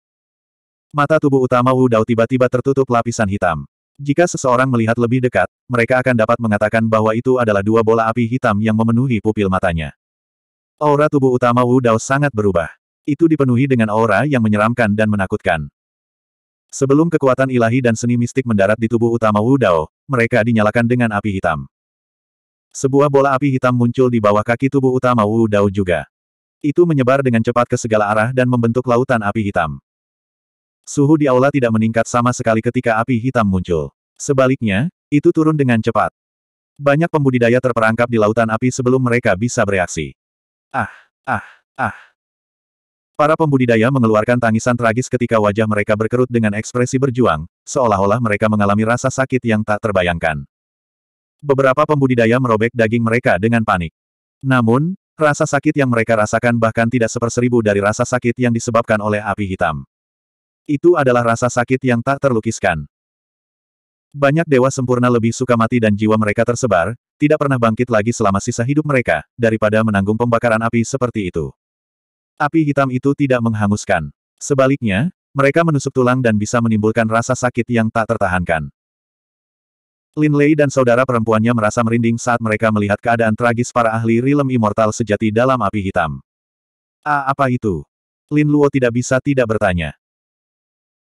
Mata tubuh utama Wu Dao tiba-tiba tertutup lapisan hitam. Jika seseorang melihat lebih dekat, mereka akan dapat mengatakan bahwa itu adalah dua bola api hitam yang memenuhi pupil matanya. Aura tubuh utama Wu Dao sangat berubah. Itu dipenuhi dengan aura yang menyeramkan dan menakutkan. Sebelum kekuatan ilahi dan seni mistik mendarat di tubuh utama Wu Dao, mereka dinyalakan dengan api hitam. Sebuah bola api hitam muncul di bawah kaki tubuh utama Wu Dao juga. Itu menyebar dengan cepat ke segala arah dan membentuk lautan api hitam. Suhu di aula tidak meningkat sama sekali ketika api hitam muncul. Sebaliknya, itu turun dengan cepat. Banyak pembudidaya terperangkap di lautan api sebelum mereka bisa bereaksi. Ah, ah, ah. Para pembudidaya mengeluarkan tangisan tragis ketika wajah mereka berkerut dengan ekspresi berjuang, seolah-olah mereka mengalami rasa sakit yang tak terbayangkan. Beberapa pembudidaya merobek daging mereka dengan panik. Namun, rasa sakit yang mereka rasakan bahkan tidak seperseribu dari rasa sakit yang disebabkan oleh api hitam. Itu adalah rasa sakit yang tak terlukiskan. Banyak dewa sempurna lebih suka mati dan jiwa mereka tersebar, tidak pernah bangkit lagi selama sisa hidup mereka, daripada menanggung pembakaran api seperti itu. Api hitam itu tidak menghanguskan. Sebaliknya, mereka menusuk tulang dan bisa menimbulkan rasa sakit yang tak tertahankan. Lin Lei dan saudara perempuannya merasa merinding saat mereka melihat keadaan tragis para ahli rilem immortal sejati dalam api hitam. A, ah, apa itu? Lin Luo tidak bisa tidak bertanya.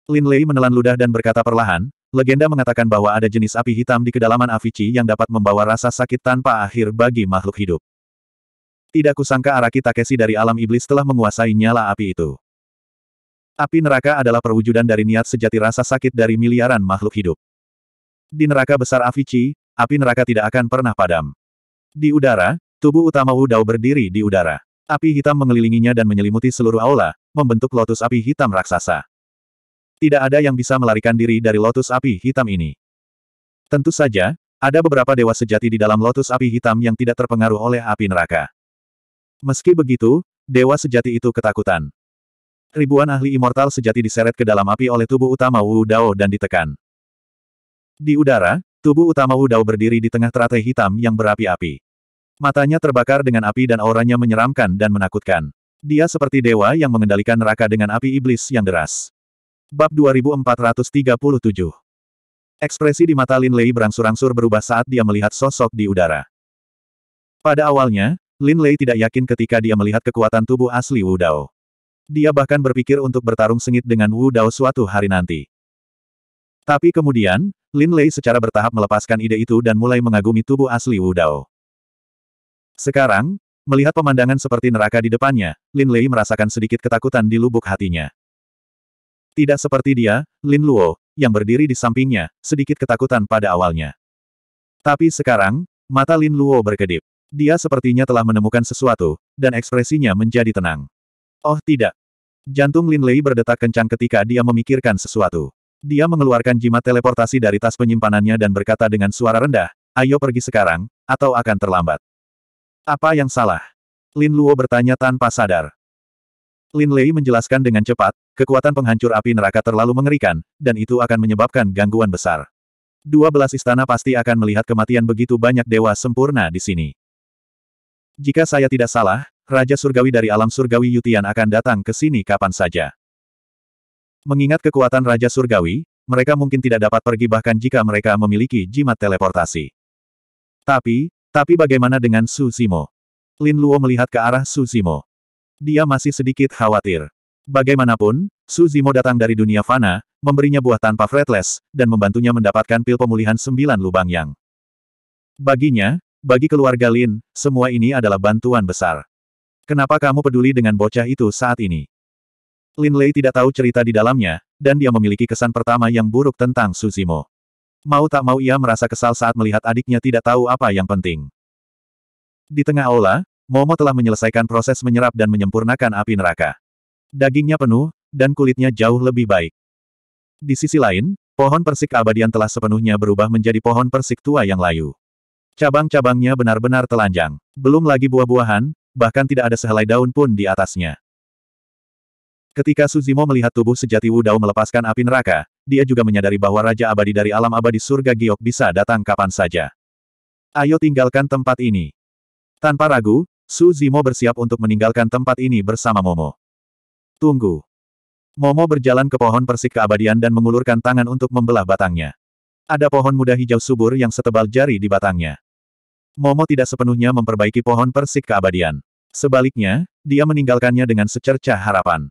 Lin Lei menelan ludah dan berkata perlahan, legenda mengatakan bahwa ada jenis api hitam di kedalaman Avici yang dapat membawa rasa sakit tanpa akhir bagi makhluk hidup. Tidak kusangka Araki Takeshi dari alam iblis telah menguasai nyala api itu. Api neraka adalah perwujudan dari niat sejati rasa sakit dari miliaran makhluk hidup. Di neraka besar Avicii, api neraka tidak akan pernah padam. Di udara, tubuh utama Wu Dao berdiri di udara. Api hitam mengelilinginya dan menyelimuti seluruh aula, membentuk lotus api hitam raksasa. Tidak ada yang bisa melarikan diri dari lotus api hitam ini. Tentu saja, ada beberapa dewa sejati di dalam lotus api hitam yang tidak terpengaruh oleh api neraka. Meski begitu, dewa sejati itu ketakutan. Ribuan ahli immortal sejati diseret ke dalam api oleh tubuh utama Wu Dao dan ditekan. Di udara, tubuh utama Wu Dao berdiri di tengah teratai hitam yang berapi-api. Matanya terbakar dengan api dan auranya menyeramkan dan menakutkan. Dia seperti dewa yang mengendalikan neraka dengan api iblis yang deras. Bab 2437 Ekspresi di mata Lin Lei berangsur-angsur berubah saat dia melihat sosok di udara. Pada awalnya, Lin Lei tidak yakin ketika dia melihat kekuatan tubuh asli Wu Dao. Dia bahkan berpikir untuk bertarung sengit dengan Wu Dao suatu hari nanti. Tapi kemudian, Lin Lei secara bertahap melepaskan ide itu dan mulai mengagumi tubuh asli Wu Dao. Sekarang, melihat pemandangan seperti neraka di depannya, Lin Lei merasakan sedikit ketakutan di lubuk hatinya. Tidak seperti dia, Lin Luo, yang berdiri di sampingnya, sedikit ketakutan pada awalnya. Tapi sekarang, mata Lin Luo berkedip. Dia sepertinya telah menemukan sesuatu, dan ekspresinya menjadi tenang. Oh tidak. Jantung Lin Lei berdetak kencang ketika dia memikirkan sesuatu. Dia mengeluarkan jimat teleportasi dari tas penyimpanannya dan berkata dengan suara rendah, ayo pergi sekarang, atau akan terlambat. Apa yang salah? Lin Luo bertanya tanpa sadar. Lin Lei menjelaskan dengan cepat, kekuatan penghancur api neraka terlalu mengerikan, dan itu akan menyebabkan gangguan besar. Dua belas istana pasti akan melihat kematian begitu banyak dewa sempurna di sini. Jika saya tidak salah, Raja Surgawi dari alam Surgawi Yutian akan datang ke sini kapan saja. Mengingat kekuatan Raja Surgawi, mereka mungkin tidak dapat pergi bahkan jika mereka memiliki jimat teleportasi. Tapi, tapi bagaimana dengan Su Lin Luo melihat ke arah Su Dia masih sedikit khawatir. Bagaimanapun, Su Zimo datang dari dunia fana, memberinya buah tanpa fretless, dan membantunya mendapatkan pil pemulihan sembilan lubang yang. Baginya, bagi keluarga Lin, semua ini adalah bantuan besar. Kenapa kamu peduli dengan bocah itu saat ini? Lin Lei tidak tahu cerita di dalamnya, dan dia memiliki kesan pertama yang buruk tentang Suzimo. Mau tak mau ia merasa kesal saat melihat adiknya tidak tahu apa yang penting. Di tengah aula, Momo telah menyelesaikan proses menyerap dan menyempurnakan api neraka. Dagingnya penuh, dan kulitnya jauh lebih baik. Di sisi lain, pohon persik abadian telah sepenuhnya berubah menjadi pohon persik tua yang layu. Cabang-cabangnya benar-benar telanjang. Belum lagi buah-buahan, bahkan tidak ada sehelai daun pun di atasnya. Ketika Suzimo melihat tubuh sejati Wudao melepaskan api neraka, dia juga menyadari bahwa Raja Abadi dari alam abadi surga Giok bisa datang kapan saja. Ayo tinggalkan tempat ini. Tanpa ragu, Suzimo bersiap untuk meninggalkan tempat ini bersama Momo. Tunggu. Momo berjalan ke pohon persik keabadian dan mengulurkan tangan untuk membelah batangnya. Ada pohon muda hijau subur yang setebal jari di batangnya. Momo tidak sepenuhnya memperbaiki pohon persik keabadian. Sebaliknya, dia meninggalkannya dengan secercah harapan.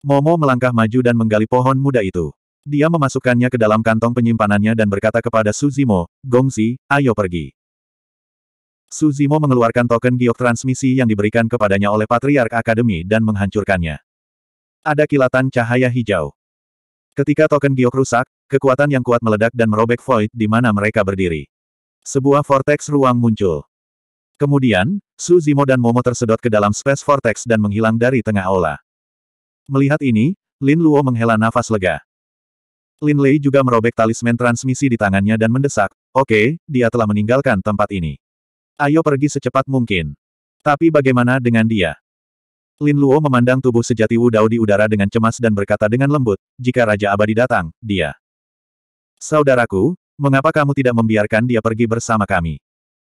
Momo melangkah maju dan menggali pohon muda itu. Dia memasukkannya ke dalam kantong penyimpanannya dan berkata kepada Suzimo, Gongzi, ayo pergi. Suzimo mengeluarkan token giok transmisi yang diberikan kepadanya oleh Patriark Akademi dan menghancurkannya. Ada kilatan cahaya hijau. Ketika token giok rusak, kekuatan yang kuat meledak dan merobek void di mana mereka berdiri. Sebuah vortex ruang muncul. Kemudian, Su Zimo dan Momo tersedot ke dalam space vortex dan menghilang dari tengah aula. Melihat ini, Lin Luo menghela nafas lega. Lin Lei juga merobek talisman transmisi di tangannya dan mendesak, oke, okay, dia telah meninggalkan tempat ini. Ayo pergi secepat mungkin. Tapi bagaimana dengan dia? Lin Luo memandang tubuh sejati Wu Dao di udara dengan cemas dan berkata dengan lembut, jika Raja Abadi datang, dia. Saudaraku, mengapa kamu tidak membiarkan dia pergi bersama kami?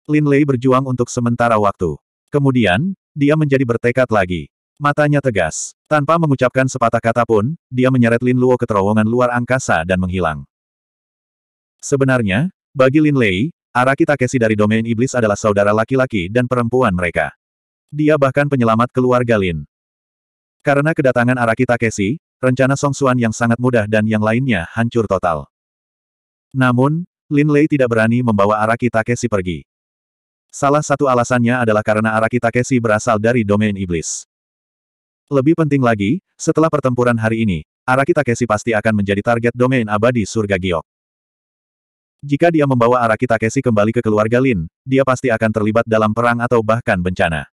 Lin Lei berjuang untuk sementara waktu. Kemudian, dia menjadi bertekad lagi. Matanya tegas. Tanpa mengucapkan sepatah kata pun, dia menyeret Lin Luo ke terowongan luar angkasa dan menghilang. Sebenarnya, bagi Lin Lei, Araki Takeshi dari domain iblis adalah saudara laki-laki dan perempuan mereka. Dia bahkan penyelamat keluarga Lin. Karena kedatangan Araki Takeshi, rencana Song Xuan yang sangat mudah dan yang lainnya hancur total. Namun, Lin Lei tidak berani membawa Araki Takeshi pergi. Salah satu alasannya adalah karena Araki Takeshi berasal dari domain iblis. Lebih penting lagi, setelah pertempuran hari ini, Araki Takeshi pasti akan menjadi target domain abadi surga Giok. Jika dia membawa Araki Takeshi kembali ke keluarga Lin, dia pasti akan terlibat dalam perang atau bahkan bencana.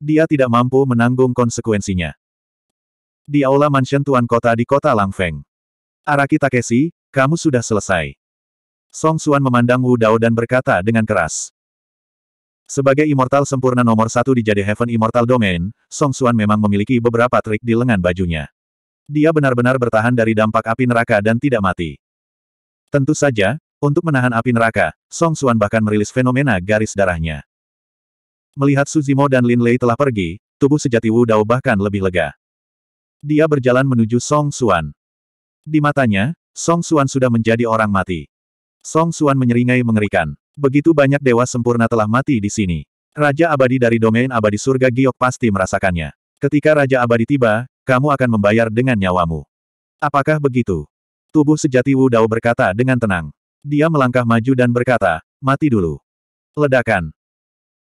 Dia tidak mampu menanggung konsekuensinya. Di aula mansion tuan kota di kota Langfeng. Araki Takeshi, kamu sudah selesai. Song Xuan memandang Wu Dao dan berkata dengan keras. Sebagai immortal sempurna nomor satu di Jade Heaven Immortal Domain, Song Xuan memang memiliki beberapa trik di lengan bajunya. Dia benar-benar bertahan dari dampak api neraka dan tidak mati. Tentu saja, untuk menahan api neraka, Song Xuan bahkan merilis fenomena garis darahnya. Melihat Suzimo dan Lin Lei telah pergi, tubuh sejati Wu Dao bahkan lebih lega. Dia berjalan menuju Song Xuan. Di matanya, Song Xuan sudah menjadi orang mati. Song Xuan menyeringai mengerikan. Begitu banyak dewa sempurna telah mati di sini. Raja abadi dari domain abadi surga Giok pasti merasakannya. Ketika Raja abadi tiba, kamu akan membayar dengan nyawamu. Apakah begitu? Tubuh sejati Wu Dao berkata dengan tenang. Dia melangkah maju dan berkata, mati dulu. Ledakan.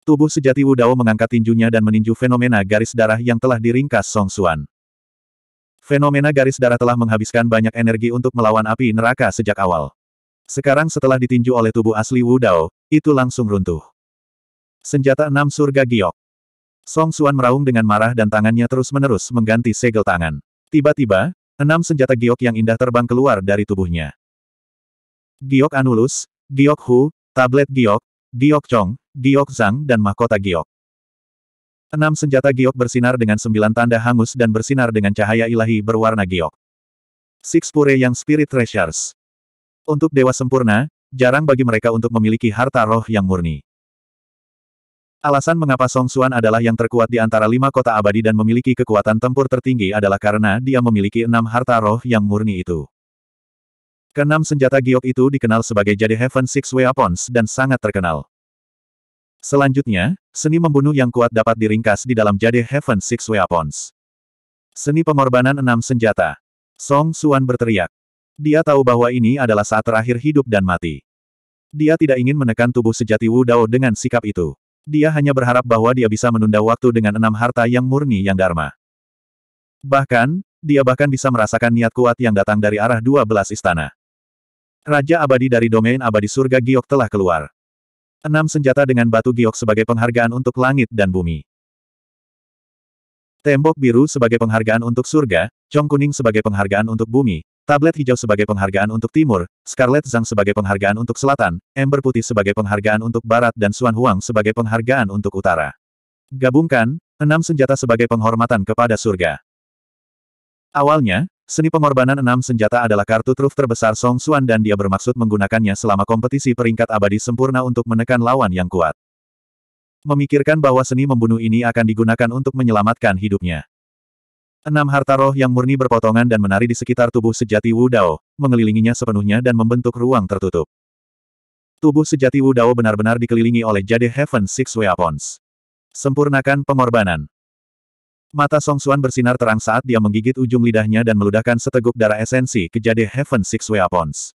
Tubuh sejati Wudao mengangkat tinjunya dan meninju fenomena garis darah yang telah diringkas Song Xuan. Fenomena garis darah telah menghabiskan banyak energi untuk melawan api neraka sejak awal. Sekarang setelah ditinju oleh tubuh asli Wu Dao, itu langsung runtuh. Senjata enam surga giok. Song Xuan meraung dengan marah dan tangannya terus-menerus mengganti segel tangan. Tiba-tiba, enam senjata giok yang indah terbang keluar dari tubuhnya. Giok Anulus, Giok Hu, Tablet Giok, Giok Chong, Giok Zhang dan mahkota Giok. Enam senjata giok bersinar dengan sembilan tanda hangus dan bersinar dengan cahaya ilahi berwarna giok. Six Pure yang Spirit Treasures. Untuk Dewa Sempurna, jarang bagi mereka untuk memiliki harta roh yang murni. Alasan mengapa Song Xuan adalah yang terkuat di antara lima kota abadi dan memiliki kekuatan tempur tertinggi adalah karena dia memiliki enam harta roh yang murni itu. Kenam senjata giok itu dikenal sebagai Jade Heaven Six Weapons dan sangat terkenal. Selanjutnya, seni membunuh yang kuat dapat diringkas di dalam jade Heaven Six Weapons. Seni pengorbanan enam senjata. Song Xuan berteriak. Dia tahu bahwa ini adalah saat terakhir hidup dan mati. Dia tidak ingin menekan tubuh sejati Wu Dao dengan sikap itu. Dia hanya berharap bahwa dia bisa menunda waktu dengan enam harta yang murni yang dharma. Bahkan, dia bahkan bisa merasakan niat kuat yang datang dari arah dua belas istana. Raja abadi dari domain abadi surga Giok telah keluar. Enam senjata dengan batu giok sebagai penghargaan untuk langit dan bumi. Tembok biru sebagai penghargaan untuk surga, cong kuning sebagai penghargaan untuk bumi, tablet hijau sebagai penghargaan untuk timur, scarlet zang sebagai penghargaan untuk selatan, ember putih sebagai penghargaan untuk barat dan suan huang sebagai penghargaan untuk utara. Gabungkan, enam senjata sebagai penghormatan kepada surga. Awalnya, Seni pengorbanan enam senjata adalah kartu truf terbesar Song Xuan dan dia bermaksud menggunakannya selama kompetisi peringkat abadi sempurna untuk menekan lawan yang kuat. Memikirkan bahwa seni membunuh ini akan digunakan untuk menyelamatkan hidupnya. Enam harta roh yang murni berpotongan dan menari di sekitar tubuh sejati Wu Dao, mengelilinginya sepenuhnya dan membentuk ruang tertutup. Tubuh sejati Wu Dao benar-benar dikelilingi oleh jade Heaven Six Weapons. Sempurnakan pengorbanan. Mata Song Xuan bersinar terang saat dia menggigit ujung lidahnya dan meludahkan seteguk darah esensi ke jade Heaven Six Weapons.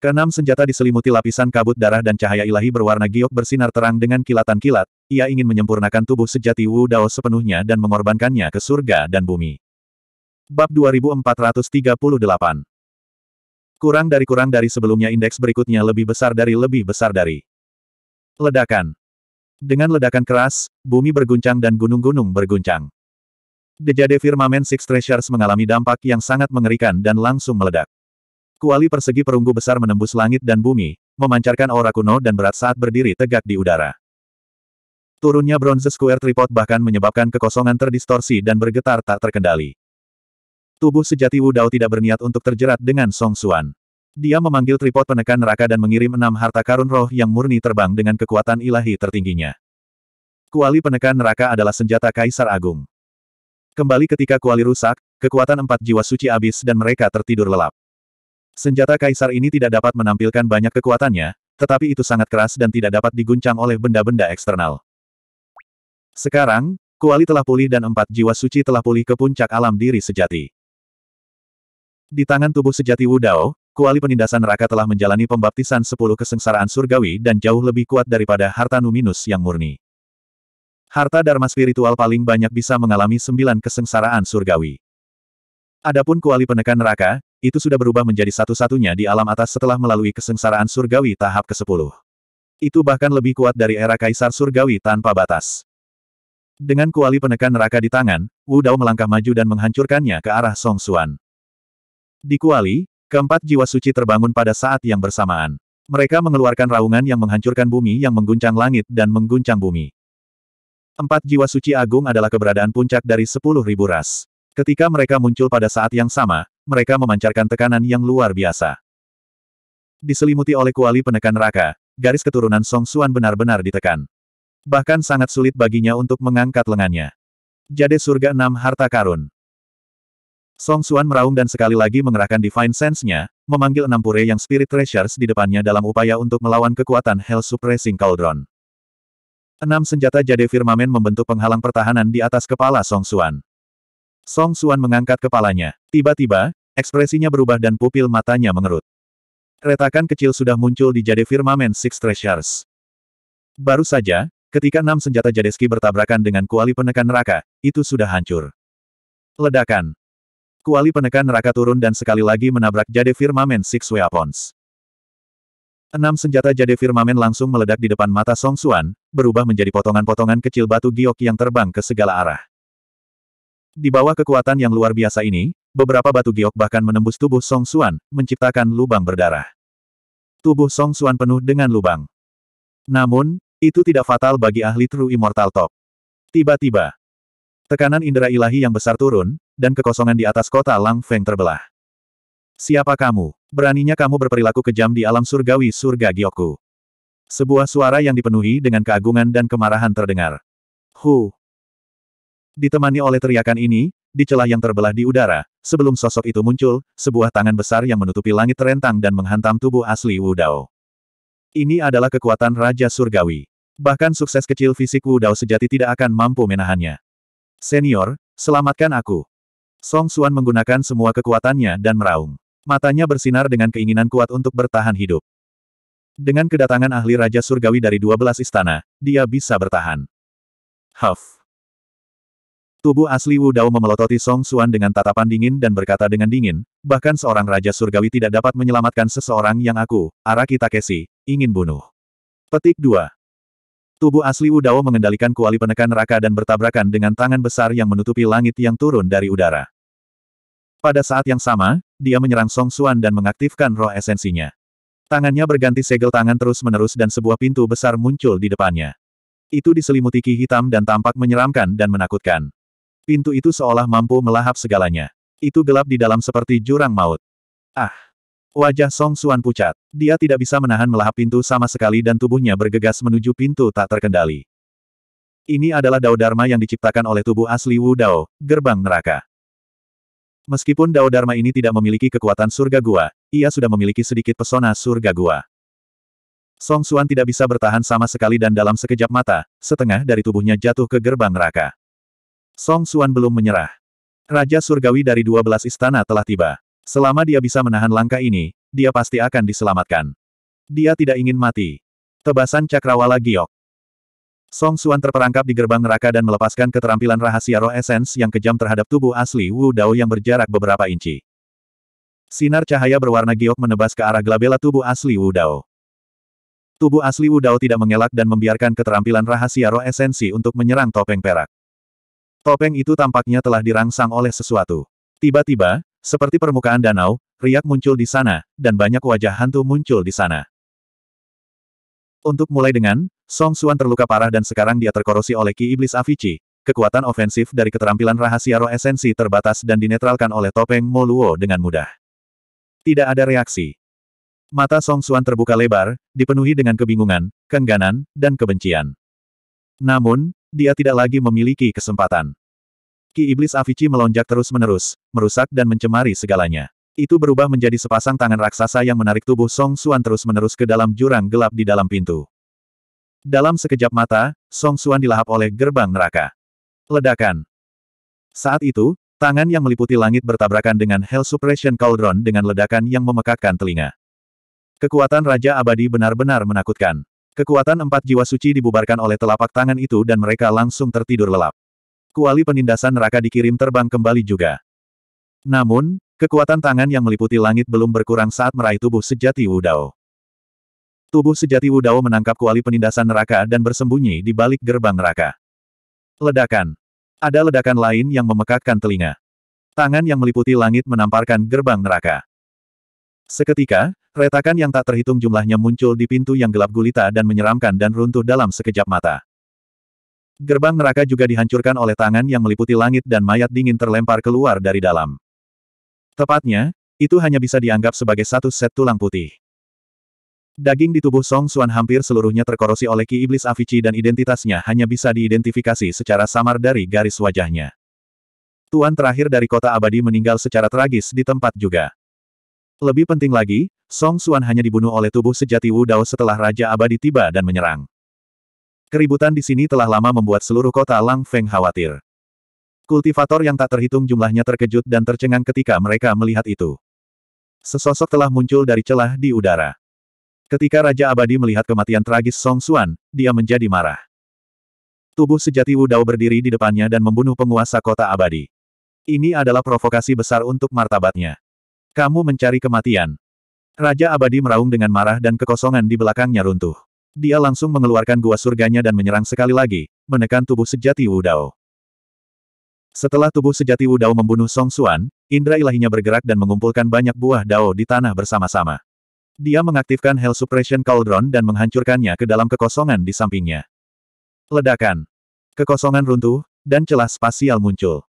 Keenam senjata diselimuti lapisan kabut darah dan cahaya ilahi berwarna giok bersinar terang dengan kilatan-kilat, ia ingin menyempurnakan tubuh sejati Wu Dao sepenuhnya dan mengorbankannya ke surga dan bumi. Bab 2438 Kurang dari kurang dari sebelumnya indeks berikutnya lebih besar dari lebih besar dari. Ledakan dengan ledakan keras, bumi berguncang dan gunung-gunung berguncang. Dejade firmamen Six Treasures mengalami dampak yang sangat mengerikan dan langsung meledak. Kuali persegi perunggu besar menembus langit dan bumi, memancarkan aura kuno dan berat saat berdiri tegak di udara. Turunnya bronze square tripod bahkan menyebabkan kekosongan terdistorsi dan bergetar tak terkendali. Tubuh sejati Wu Dao tidak berniat untuk terjerat dengan Song Xuan. Dia memanggil tripod penekan neraka dan mengirim enam harta karun roh yang murni terbang dengan kekuatan ilahi tertingginya. Kuali penekan neraka adalah senjata Kaisar Agung. Kembali ketika kuali rusak, kekuatan empat jiwa suci abis dan mereka tertidur lelap. Senjata Kaisar ini tidak dapat menampilkan banyak kekuatannya, tetapi itu sangat keras dan tidak dapat diguncang oleh benda-benda eksternal. Sekarang, kuali telah pulih dan empat jiwa suci telah pulih ke puncak alam diri sejati. Di tangan tubuh sejati Wudao, kuali penindasan neraka telah menjalani pembaptisan sepuluh kesengsaraan surgawi dan jauh lebih kuat daripada harta Numinus yang murni. Harta Dharma spiritual paling banyak bisa mengalami sembilan kesengsaraan surgawi. Adapun kuali penekan neraka, itu sudah berubah menjadi satu-satunya di alam atas setelah melalui kesengsaraan surgawi tahap ke-10. Itu bahkan lebih kuat dari era kaisar surgawi tanpa batas. Dengan kuali penekan neraka di tangan, Wu Dao melangkah maju dan menghancurkannya ke arah Song Xuan. Di kuali, Keempat jiwa suci terbangun pada saat yang bersamaan. Mereka mengeluarkan raungan yang menghancurkan bumi yang mengguncang langit dan mengguncang bumi. Empat jiwa suci agung adalah keberadaan puncak dari sepuluh ribu ras. Ketika mereka muncul pada saat yang sama, mereka memancarkan tekanan yang luar biasa. Diselimuti oleh kuali penekan raka, garis keturunan Song Xuan benar-benar ditekan. Bahkan sangat sulit baginya untuk mengangkat lengannya. Jade surga enam harta karun. Song Xuan meraung dan sekali lagi mengerahkan Divine Sense-nya, memanggil enam pure yang Spirit Treasures di depannya dalam upaya untuk melawan kekuatan Hell Suppressing Cauldron. Enam senjata jade firmamen membentuk penghalang pertahanan di atas kepala Song Xuan. Song Xuan mengangkat kepalanya. Tiba-tiba, ekspresinya berubah dan pupil matanya mengerut. Retakan kecil sudah muncul di jade firmamen Six Treasures. Baru saja, ketika enam senjata jadeski bertabrakan dengan kuali penekan neraka, itu sudah hancur. Ledakan. Kuali penekan neraka turun dan sekali lagi menabrak jade firmamen Six Weapons. Enam senjata jade firmamen langsung meledak di depan mata Song Suan, berubah menjadi potongan-potongan kecil batu giok yang terbang ke segala arah. Di bawah kekuatan yang luar biasa ini, beberapa batu giok bahkan menembus tubuh Song Suan, menciptakan lubang berdarah. Tubuh Song Suan penuh dengan lubang. Namun, itu tidak fatal bagi ahli True Immortal Top. Tiba-tiba, tekanan indera ilahi yang besar turun, dan kekosongan di atas kota Lang Feng terbelah. Siapa kamu? Beraninya kamu berperilaku kejam di alam surgawi surga Gyoku. Sebuah suara yang dipenuhi dengan keagungan dan kemarahan terdengar. Hu! Ditemani oleh teriakan ini, di celah yang terbelah di udara, sebelum sosok itu muncul, sebuah tangan besar yang menutupi langit terentang dan menghantam tubuh asli Wu Dao. Ini adalah kekuatan Raja Surgawi. Bahkan sukses kecil fisik Wu Dao sejati tidak akan mampu menahannya. Senior, selamatkan aku. Song Xuan menggunakan semua kekuatannya dan meraung. Matanya bersinar dengan keinginan kuat untuk bertahan hidup. Dengan kedatangan ahli Raja Surgawi dari 12 istana, dia bisa bertahan. Huff. Tubuh asli Wu Dao memelototi Song Xuan dengan tatapan dingin dan berkata dengan dingin, bahkan seorang Raja Surgawi tidak dapat menyelamatkan seseorang yang aku, Araki Takeshi, ingin bunuh. Petik 2. Tubuh asli Udao mengendalikan kuali penekan neraka dan bertabrakan dengan tangan besar yang menutupi langit yang turun dari udara. Pada saat yang sama, dia menyerang Song Xuan dan mengaktifkan roh esensinya. Tangannya berganti segel tangan terus-menerus dan sebuah pintu besar muncul di depannya. Itu diselimuti ki hitam dan tampak menyeramkan dan menakutkan. Pintu itu seolah mampu melahap segalanya. Itu gelap di dalam seperti jurang maut. Ah! Wajah Song Suan pucat. Dia tidak bisa menahan melahap pintu sama sekali dan tubuhnya bergegas menuju pintu tak terkendali. Ini adalah Dao Dharma yang diciptakan oleh tubuh asli Wu Dao, gerbang neraka. Meskipun Dao Dharma ini tidak memiliki kekuatan surga gua, ia sudah memiliki sedikit pesona surga gua. Song Suan tidak bisa bertahan sama sekali dan dalam sekejap mata, setengah dari tubuhnya jatuh ke gerbang neraka. Song Suan belum menyerah. Raja Surgawi dari 12 istana telah tiba. Selama dia bisa menahan langkah ini, dia pasti akan diselamatkan. Dia tidak ingin mati. Tebasan Cakrawala Giok. Song Xuan terperangkap di gerbang neraka dan melepaskan keterampilan rahasia roh esens yang kejam terhadap tubuh asli Wu Dao yang berjarak beberapa inci. Sinar cahaya berwarna giok menebas ke arah glabela tubuh asli Wu Dao. Tubuh asli Wu Dao tidak mengelak dan membiarkan keterampilan rahasia roh esensi untuk menyerang topeng perak. Topeng itu tampaknya telah dirangsang oleh sesuatu. Tiba-tiba, seperti permukaan danau, riak muncul di sana, dan banyak wajah hantu muncul di sana. Untuk mulai dengan, Song Xuan terluka parah dan sekarang dia terkorosi oleh Ki Iblis Avici. Kekuatan ofensif dari keterampilan rahasia roh esensi terbatas dan dinetralkan oleh topeng Moluo dengan mudah. Tidak ada reaksi. Mata Song Xuan terbuka lebar, dipenuhi dengan kebingungan, kengganan, dan kebencian. Namun, dia tidak lagi memiliki kesempatan. Ki Iblis Avici melonjak terus-menerus, merusak dan mencemari segalanya. Itu berubah menjadi sepasang tangan raksasa yang menarik tubuh Song Xuan terus-menerus ke dalam jurang gelap di dalam pintu. Dalam sekejap mata, Song Xuan dilahap oleh gerbang neraka. Ledakan. Saat itu, tangan yang meliputi langit bertabrakan dengan Hell Suppression Cauldron dengan ledakan yang memekakkan telinga. Kekuatan Raja Abadi benar-benar menakutkan. Kekuatan empat jiwa suci dibubarkan oleh telapak tangan itu dan mereka langsung tertidur lelap kuali penindasan neraka dikirim terbang kembali juga. Namun, kekuatan tangan yang meliputi langit belum berkurang saat meraih tubuh sejati Wudao. Tubuh sejati Wudao menangkap kuali penindasan neraka dan bersembunyi di balik gerbang neraka. Ledakan. Ada ledakan lain yang memekakkan telinga. Tangan yang meliputi langit menamparkan gerbang neraka. Seketika, retakan yang tak terhitung jumlahnya muncul di pintu yang gelap gulita dan menyeramkan dan runtuh dalam sekejap mata. Gerbang neraka juga dihancurkan oleh tangan yang meliputi langit dan mayat dingin terlempar keluar dari dalam. Tepatnya, itu hanya bisa dianggap sebagai satu set tulang putih. Daging di tubuh Song Xuan hampir seluruhnya terkorosi oleh ki iblis Avici dan identitasnya hanya bisa diidentifikasi secara samar dari garis wajahnya. Tuan terakhir dari kota abadi meninggal secara tragis di tempat juga. Lebih penting lagi, Song Xuan hanya dibunuh oleh tubuh sejati Wu Dao setelah Raja Abadi tiba dan menyerang. Keributan di sini telah lama membuat seluruh kota Lang Feng khawatir. Kultivator yang tak terhitung jumlahnya terkejut dan tercengang ketika mereka melihat itu. Sesosok telah muncul dari celah di udara. Ketika Raja Abadi melihat kematian tragis Song Xuan, dia menjadi marah. Tubuh sejati Wu Dao berdiri di depannya dan membunuh penguasa kota abadi. Ini adalah provokasi besar untuk martabatnya. Kamu mencari kematian. Raja abadi meraung dengan marah dan kekosongan di belakangnya runtuh. Dia langsung mengeluarkan gua surganya dan menyerang sekali lagi, menekan tubuh sejati Wu Dao. Setelah tubuh sejati Wu Dao membunuh Song Xuan, indra ilahinya bergerak dan mengumpulkan banyak buah dao di tanah bersama-sama. Dia mengaktifkan Hell Suppression Cauldron dan menghancurkannya ke dalam kekosongan di sampingnya. Ledakan. Kekosongan runtuh, dan celah spasial muncul.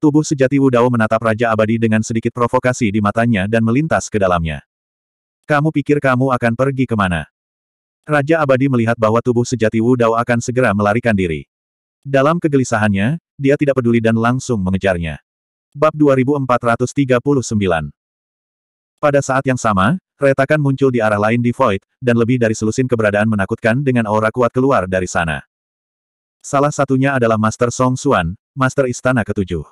Tubuh sejati Wu Dao menatap Raja Abadi dengan sedikit provokasi di matanya dan melintas ke dalamnya. Kamu pikir kamu akan pergi kemana? Raja Abadi melihat bahwa tubuh sejati Wu Dao akan segera melarikan diri. Dalam kegelisahannya, dia tidak peduli dan langsung mengejarnya. Bab 2439 Pada saat yang sama, retakan muncul di arah lain di Void, dan lebih dari selusin keberadaan menakutkan dengan aura kuat keluar dari sana. Salah satunya adalah Master Song Xuan, Master Istana Ketujuh.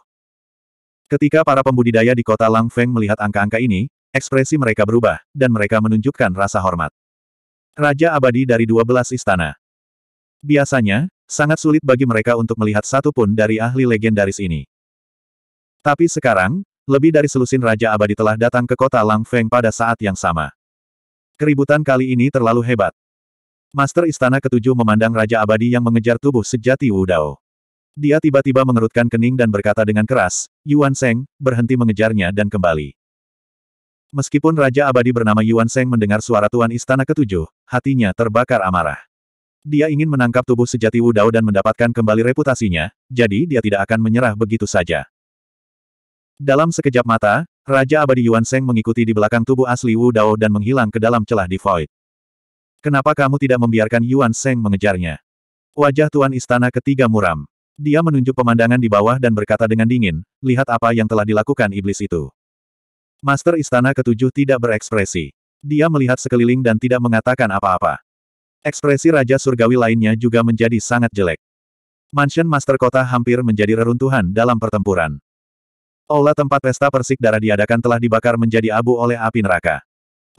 Ketika para pembudidaya di kota Lang Feng melihat angka-angka ini, ekspresi mereka berubah, dan mereka menunjukkan rasa hormat. Raja abadi dari 12 istana. Biasanya, sangat sulit bagi mereka untuk melihat satu pun dari ahli legendaris ini. Tapi sekarang, lebih dari selusin Raja Abadi telah datang ke kota Lang Feng pada saat yang sama. Keributan kali ini terlalu hebat. Master Istana Ketujuh memandang Raja Abadi yang mengejar tubuh sejati Wu Dao. Dia tiba-tiba mengerutkan kening dan berkata dengan keras, Yuan Seng, berhenti mengejarnya dan kembali. Meskipun Raja Abadi bernama Yuan Seng mendengar suara Tuan Istana Ketujuh, hatinya terbakar amarah. Dia ingin menangkap tubuh sejati Wu Dao dan mendapatkan kembali reputasinya, jadi dia tidak akan menyerah begitu saja. Dalam sekejap mata, Raja Abadi Yuan Seng mengikuti di belakang tubuh asli Wu Dao dan menghilang ke dalam celah di void. Kenapa kamu tidak membiarkan Yuan Seng mengejarnya? Wajah Tuan Istana ketiga muram. Dia menunjuk pemandangan di bawah dan berkata dengan dingin, lihat apa yang telah dilakukan iblis itu. Master Istana Ketujuh tidak berekspresi. Dia melihat sekeliling dan tidak mengatakan apa-apa. Ekspresi Raja Surgawi lainnya juga menjadi sangat jelek. Mansion Master Kota hampir menjadi reruntuhan dalam pertempuran. Aula tempat pesta persik darah diadakan telah dibakar menjadi abu oleh api neraka.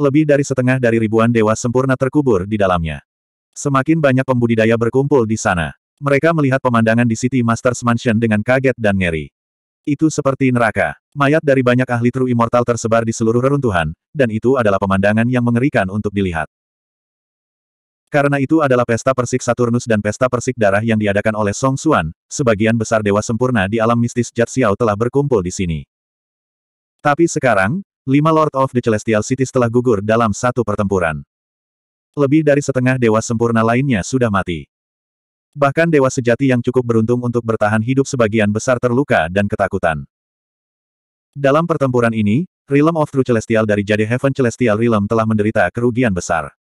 Lebih dari setengah dari ribuan dewa sempurna terkubur di dalamnya. Semakin banyak pembudidaya berkumpul di sana. Mereka melihat pemandangan di City Masters Mansion dengan kaget dan ngeri. Itu seperti neraka. Mayat dari banyak ahli tru Immortal tersebar di seluruh reruntuhan, dan itu adalah pemandangan yang mengerikan untuk dilihat. Karena itu adalah pesta persik Saturnus dan pesta persik darah yang diadakan oleh Song Xuan, sebagian besar dewa sempurna di alam mistis Jat Xiao telah berkumpul di sini. Tapi sekarang, lima Lord of the Celestial Cities telah gugur dalam satu pertempuran. Lebih dari setengah dewa sempurna lainnya sudah mati. Bahkan dewa sejati yang cukup beruntung untuk bertahan hidup sebagian besar terluka dan ketakutan. Dalam pertempuran ini, Realm of True Celestial dari Jade Heaven Celestial Realm telah menderita kerugian besar.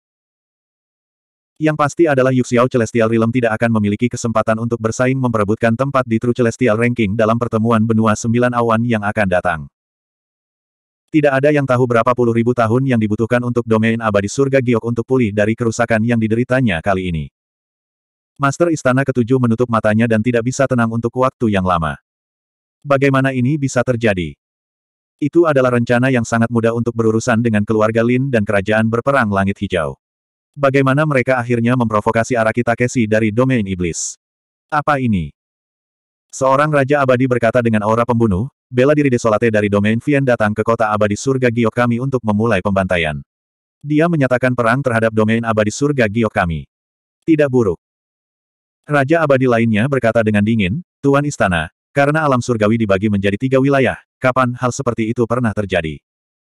Yang pasti adalah Yuxiao Celestial Realm tidak akan memiliki kesempatan untuk bersaing memperebutkan tempat di True Celestial Ranking dalam pertemuan benua sembilan awan yang akan datang. Tidak ada yang tahu berapa puluh ribu tahun yang dibutuhkan untuk domain abadi surga giok untuk pulih dari kerusakan yang dideritanya kali ini. Master Istana Ketujuh menutup matanya dan tidak bisa tenang untuk waktu yang lama. Bagaimana ini bisa terjadi? Itu adalah rencana yang sangat mudah untuk berurusan dengan keluarga Lin dan kerajaan berperang langit hijau. Bagaimana mereka akhirnya memprovokasi Araki Takeshi dari domain iblis? Apa ini? Seorang Raja Abadi berkata dengan aura pembunuh, bela diri Desolate dari domain Vian datang ke kota abadi surga Giyok kami untuk memulai pembantaian. Dia menyatakan perang terhadap domain abadi surga Giyok kami. Tidak buruk. Raja abadi lainnya berkata dengan dingin, Tuan Istana, karena alam surgawi dibagi menjadi tiga wilayah, kapan hal seperti itu pernah terjadi?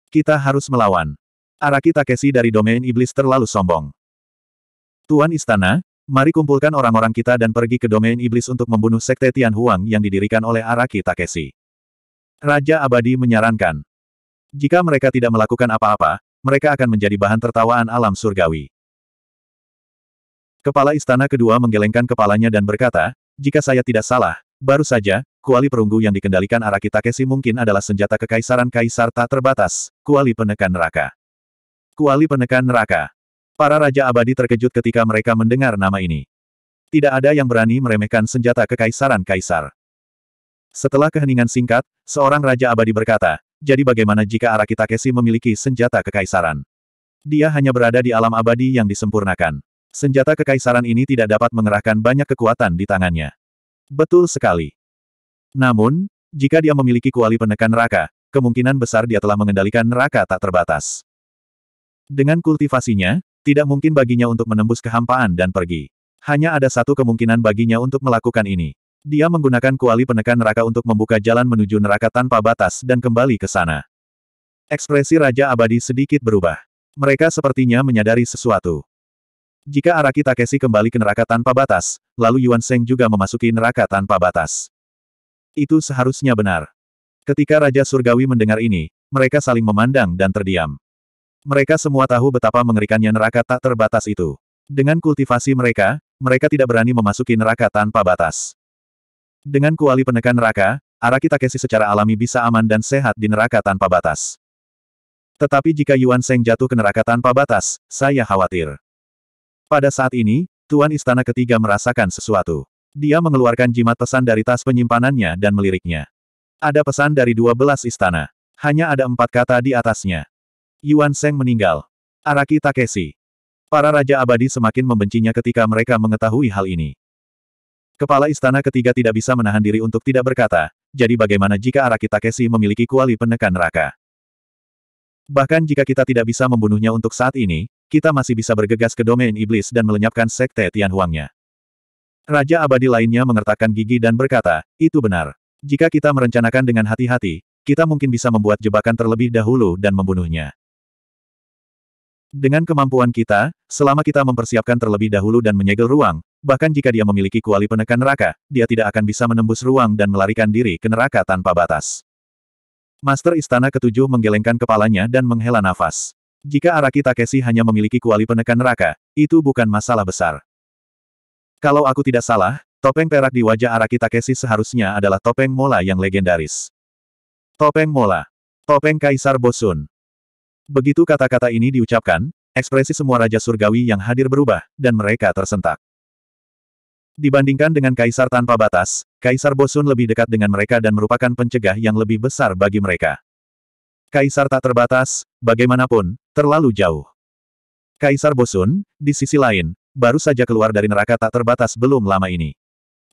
Kita harus melawan. Araki Takeshi dari domain iblis terlalu sombong. Tuan Istana, mari kumpulkan orang-orang kita dan pergi ke domain iblis untuk membunuh Sekte Tian Huang yang didirikan oleh Araki Takeshi. Raja Abadi menyarankan. Jika mereka tidak melakukan apa-apa, mereka akan menjadi bahan tertawaan alam surgawi. Kepala istana kedua menggelengkan kepalanya dan berkata, jika saya tidak salah, baru saja, kuali perunggu yang dikendalikan Araki Takeshi mungkin adalah senjata kekaisaran kaisar tak terbatas, kuali penekan neraka. Kuali penekan neraka. Para Raja Abadi terkejut ketika mereka mendengar nama ini. Tidak ada yang berani meremehkan senjata kekaisaran kaisar. Setelah keheningan singkat, seorang Raja Abadi berkata, jadi bagaimana jika Araki Takeshi memiliki senjata kekaisaran? Dia hanya berada di alam abadi yang disempurnakan. Senjata kekaisaran ini tidak dapat mengerahkan banyak kekuatan di tangannya. Betul sekali. Namun, jika dia memiliki kuali penekan neraka, kemungkinan besar dia telah mengendalikan neraka tak terbatas. Dengan kultivasinya, tidak mungkin baginya untuk menembus kehampaan dan pergi. Hanya ada satu kemungkinan baginya untuk melakukan ini. Dia menggunakan kuali penekan neraka untuk membuka jalan menuju neraka tanpa batas dan kembali ke sana. Ekspresi Raja Abadi sedikit berubah. Mereka sepertinya menyadari sesuatu. Jika Araki Takeshi kembali ke neraka tanpa batas, lalu Yuan Sheng juga memasuki neraka tanpa batas. Itu seharusnya benar. Ketika Raja Surgawi mendengar ini, mereka saling memandang dan terdiam. Mereka semua tahu betapa mengerikannya neraka tak terbatas itu. Dengan kultivasi mereka, mereka tidak berani memasuki neraka tanpa batas. Dengan kuali penekan neraka, Araki Takeshi secara alami bisa aman dan sehat di neraka tanpa batas. Tetapi jika Yuan Sheng jatuh ke neraka tanpa batas, saya khawatir. Pada saat ini, Tuan Istana Ketiga merasakan sesuatu. Dia mengeluarkan jimat pesan dari tas penyimpanannya dan meliriknya. Ada pesan dari dua belas istana. Hanya ada empat kata di atasnya. Yuan Seng meninggal. Araki Takeshi. Para Raja Abadi semakin membencinya ketika mereka mengetahui hal ini. Kepala Istana Ketiga tidak bisa menahan diri untuk tidak berkata, jadi bagaimana jika Araki Takeshi memiliki kuali penekan neraka? Bahkan jika kita tidak bisa membunuhnya untuk saat ini, kita masih bisa bergegas ke domain iblis dan melenyapkan sekte Tianhuangnya. Raja abadi lainnya mengertakkan gigi dan berkata, itu benar. Jika kita merencanakan dengan hati-hati, kita mungkin bisa membuat jebakan terlebih dahulu dan membunuhnya. Dengan kemampuan kita, selama kita mempersiapkan terlebih dahulu dan menyegel ruang, bahkan jika dia memiliki kuali penekan neraka, dia tidak akan bisa menembus ruang dan melarikan diri ke neraka tanpa batas. Master Istana Ketujuh menggelengkan kepalanya dan menghela nafas. Jika Araki Takeshi hanya memiliki kuali penekan neraka, itu bukan masalah besar. Kalau aku tidak salah, topeng perak di wajah Araki Takeshi seharusnya adalah topeng mola yang legendaris. Topeng mola. Topeng Kaisar Bosun. Begitu kata-kata ini diucapkan, ekspresi semua Raja Surgawi yang hadir berubah, dan mereka tersentak. Dibandingkan dengan Kaisar tanpa batas, Kaisar Bosun lebih dekat dengan mereka dan merupakan pencegah yang lebih besar bagi mereka. Kaisar tak terbatas, bagaimanapun, terlalu jauh. Kaisar Bosun, di sisi lain, baru saja keluar dari neraka tak terbatas belum lama ini.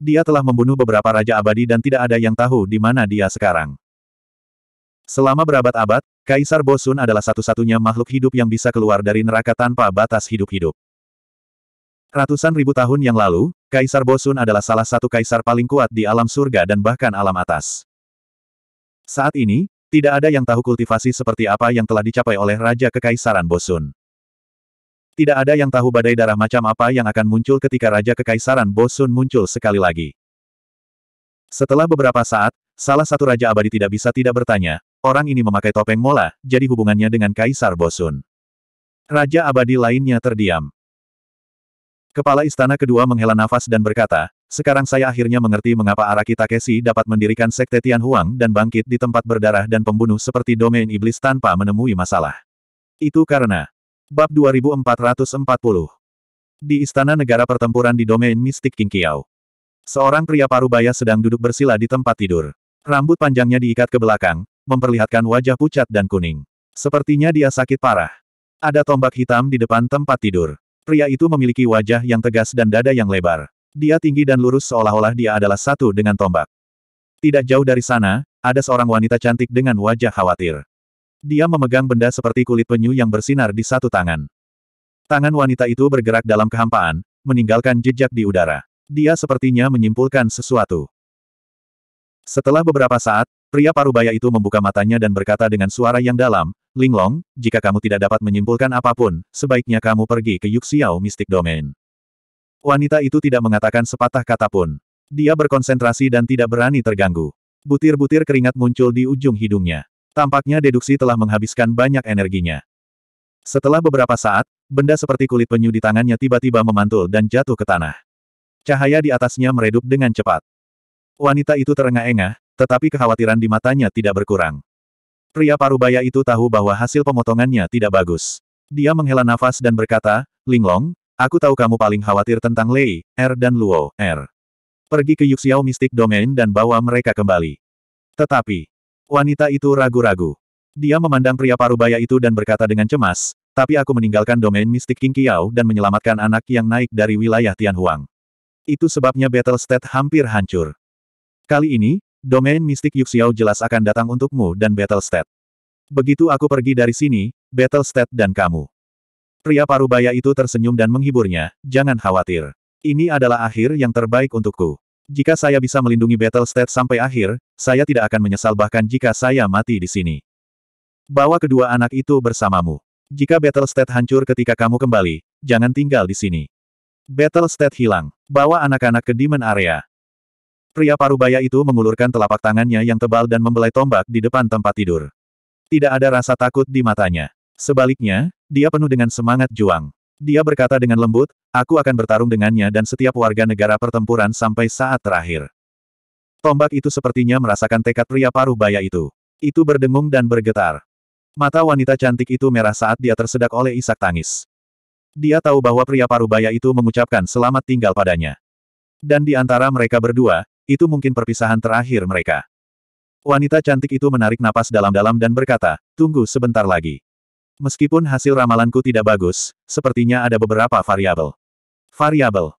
Dia telah membunuh beberapa raja abadi dan tidak ada yang tahu di mana dia sekarang. Selama berabad-abad, Kaisar Bosun adalah satu-satunya makhluk hidup yang bisa keluar dari neraka tanpa batas hidup-hidup. Ratusan ribu tahun yang lalu, Kaisar Bosun adalah salah satu kaisar paling kuat di alam surga dan bahkan alam atas. Saat ini, tidak ada yang tahu kultivasi seperti apa yang telah dicapai oleh Raja Kekaisaran Bosun. Tidak ada yang tahu badai darah macam apa yang akan muncul ketika Raja Kekaisaran Bosun muncul sekali lagi. Setelah beberapa saat, salah satu Raja Abadi tidak bisa tidak bertanya, orang ini memakai topeng mola, jadi hubungannya dengan Kaisar Bosun. Raja Abadi lainnya terdiam. Kepala istana kedua menghela nafas dan berkata, sekarang saya akhirnya mengerti mengapa Araki Takeshi dapat mendirikan Sekte Tianhuang dan bangkit di tempat berdarah dan pembunuh seperti domain iblis tanpa menemui masalah. Itu karena Bab 2440 Di Istana Negara Pertempuran di domain mistik Kingkiao. Seorang pria parubaya sedang duduk bersila di tempat tidur. Rambut panjangnya diikat ke belakang, memperlihatkan wajah pucat dan kuning. Sepertinya dia sakit parah. Ada tombak hitam di depan tempat tidur. Pria itu memiliki wajah yang tegas dan dada yang lebar. Dia tinggi dan lurus seolah-olah dia adalah satu dengan tombak. Tidak jauh dari sana, ada seorang wanita cantik dengan wajah khawatir. Dia memegang benda seperti kulit penyu yang bersinar di satu tangan. Tangan wanita itu bergerak dalam kehampaan, meninggalkan jejak di udara. Dia sepertinya menyimpulkan sesuatu. Setelah beberapa saat, Pria parubaya itu membuka matanya dan berkata dengan suara yang dalam, Linglong, jika kamu tidak dapat menyimpulkan apapun, sebaiknya kamu pergi ke Yuxiao Mystic Domain. Wanita itu tidak mengatakan sepatah kata pun. Dia berkonsentrasi dan tidak berani terganggu. Butir-butir keringat muncul di ujung hidungnya. Tampaknya deduksi telah menghabiskan banyak energinya. Setelah beberapa saat, benda seperti kulit penyu di tangannya tiba-tiba memantul dan jatuh ke tanah. Cahaya di atasnya meredup dengan cepat. Wanita itu terengah-engah, tetapi kekhawatiran di matanya tidak berkurang. Pria parubaya itu tahu bahwa hasil pemotongannya tidak bagus. Dia menghela nafas dan berkata, Linglong, Aku tahu kamu paling khawatir tentang Lei, Er dan Luo, Er. Pergi ke Yuxiao Mystic Domain dan bawa mereka kembali. Tetapi, wanita itu ragu-ragu. Dia memandang pria parubaya itu dan berkata dengan cemas, tapi aku meninggalkan domain mistik King Kiao dan menyelamatkan anak yang naik dari wilayah Tianhuang. Itu sebabnya Battle State hampir hancur. Kali ini, domain mistik Yuxiao jelas akan datang untukmu dan Battle State. Begitu aku pergi dari sini, Battle State dan kamu. Pria parubaya itu tersenyum dan menghiburnya, jangan khawatir. Ini adalah akhir yang terbaik untukku. Jika saya bisa melindungi Battle State sampai akhir, saya tidak akan menyesal bahkan jika saya mati di sini. Bawa kedua anak itu bersamamu. Jika Battle State hancur ketika kamu kembali, jangan tinggal di sini. Battle State hilang. Bawa anak-anak ke Demon Area. Pria parubaya itu mengulurkan telapak tangannya yang tebal dan membelai tombak di depan tempat tidur. Tidak ada rasa takut di matanya. Sebaliknya, dia penuh dengan semangat juang. Dia berkata dengan lembut, aku akan bertarung dengannya dan setiap warga negara pertempuran sampai saat terakhir. Tombak itu sepertinya merasakan tekad pria paruh baya itu. Itu berdengung dan bergetar. Mata wanita cantik itu merah saat dia tersedak oleh isak tangis. Dia tahu bahwa pria paruh baya itu mengucapkan selamat tinggal padanya. Dan di antara mereka berdua, itu mungkin perpisahan terakhir mereka. Wanita cantik itu menarik napas dalam-dalam dan berkata, tunggu sebentar lagi. Meskipun hasil ramalanku tidak bagus, sepertinya ada beberapa variabel. Variabel.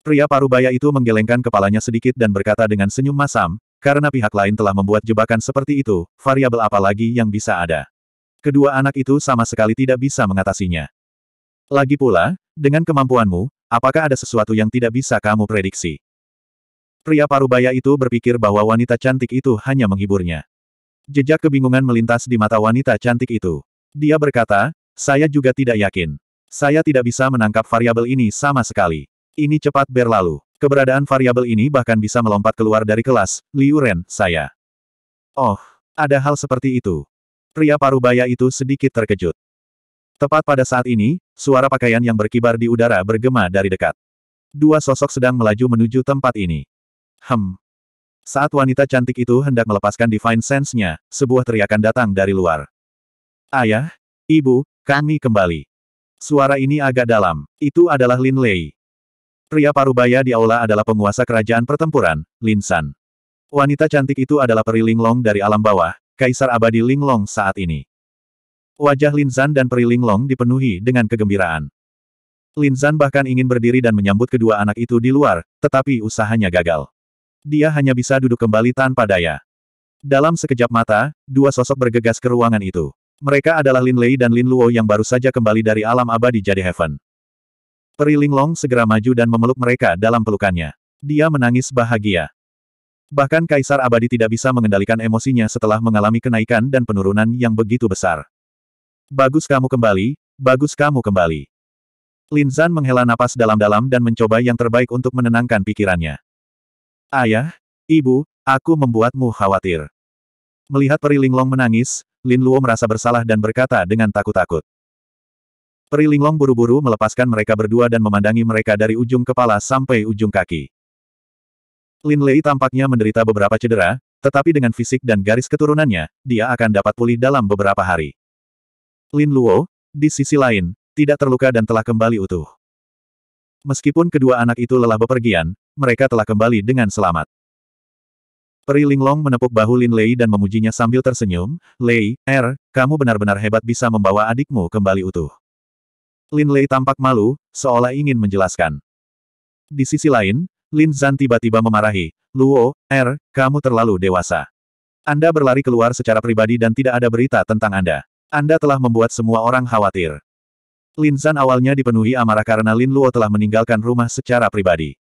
Pria parubaya itu menggelengkan kepalanya sedikit dan berkata dengan senyum masam, karena pihak lain telah membuat jebakan seperti itu, variabel apa lagi yang bisa ada. Kedua anak itu sama sekali tidak bisa mengatasinya. Lagi pula, dengan kemampuanmu, apakah ada sesuatu yang tidak bisa kamu prediksi? Pria parubaya itu berpikir bahwa wanita cantik itu hanya menghiburnya. Jejak kebingungan melintas di mata wanita cantik itu. Dia berkata, saya juga tidak yakin. Saya tidak bisa menangkap variabel ini sama sekali. Ini cepat berlalu. Keberadaan variabel ini bahkan bisa melompat keluar dari kelas, Liu Ren, saya. Oh, ada hal seperti itu. Pria parubaya itu sedikit terkejut. Tepat pada saat ini, suara pakaian yang berkibar di udara bergema dari dekat. Dua sosok sedang melaju menuju tempat ini. Hem. Saat wanita cantik itu hendak melepaskan divine sense-nya, sebuah teriakan datang dari luar. Ayah, Ibu, kami kembali. Suara ini agak dalam. Itu adalah Lin Lei. Pria parubaya di aula adalah penguasa kerajaan pertempuran, Lin San. Wanita cantik itu adalah peri Linglong dari alam bawah, kaisar abadi Linglong saat ini. Wajah Lin San dan peri Linglong dipenuhi dengan kegembiraan. Lin San bahkan ingin berdiri dan menyambut kedua anak itu di luar, tetapi usahanya gagal. Dia hanya bisa duduk kembali tanpa daya. Dalam sekejap mata, dua sosok bergegas ke ruangan itu. Mereka adalah Lin Lei dan Lin Luo yang baru saja kembali dari alam abadi jadi heaven. Peri Linglong segera maju dan memeluk mereka dalam pelukannya. Dia menangis bahagia. Bahkan Kaisar Abadi tidak bisa mengendalikan emosinya setelah mengalami kenaikan dan penurunan yang begitu besar. Bagus kamu kembali, bagus kamu kembali. Lin Zan menghela napas dalam-dalam dan mencoba yang terbaik untuk menenangkan pikirannya. Ayah, ibu, aku membuatmu khawatir. Melihat peri Linglong menangis, Lin Luo merasa bersalah dan berkata dengan takut-takut. Peri Linglong buru-buru melepaskan mereka berdua dan memandangi mereka dari ujung kepala sampai ujung kaki. Lin Lei tampaknya menderita beberapa cedera, tetapi dengan fisik dan garis keturunannya, dia akan dapat pulih dalam beberapa hari. Lin Luo, di sisi lain, tidak terluka dan telah kembali utuh. Meskipun kedua anak itu lelah bepergian, mereka telah kembali dengan selamat. Peri Linglong menepuk bahu Lin Lei dan memujinya sambil tersenyum, Lei, Er, kamu benar-benar hebat bisa membawa adikmu kembali utuh. Lin Lei tampak malu, seolah ingin menjelaskan. Di sisi lain, Lin Zan tiba-tiba memarahi, Luo, Er, kamu terlalu dewasa. Anda berlari keluar secara pribadi dan tidak ada berita tentang Anda. Anda telah membuat semua orang khawatir. Lin Zan awalnya dipenuhi amarah karena Lin Luo telah meninggalkan rumah secara pribadi.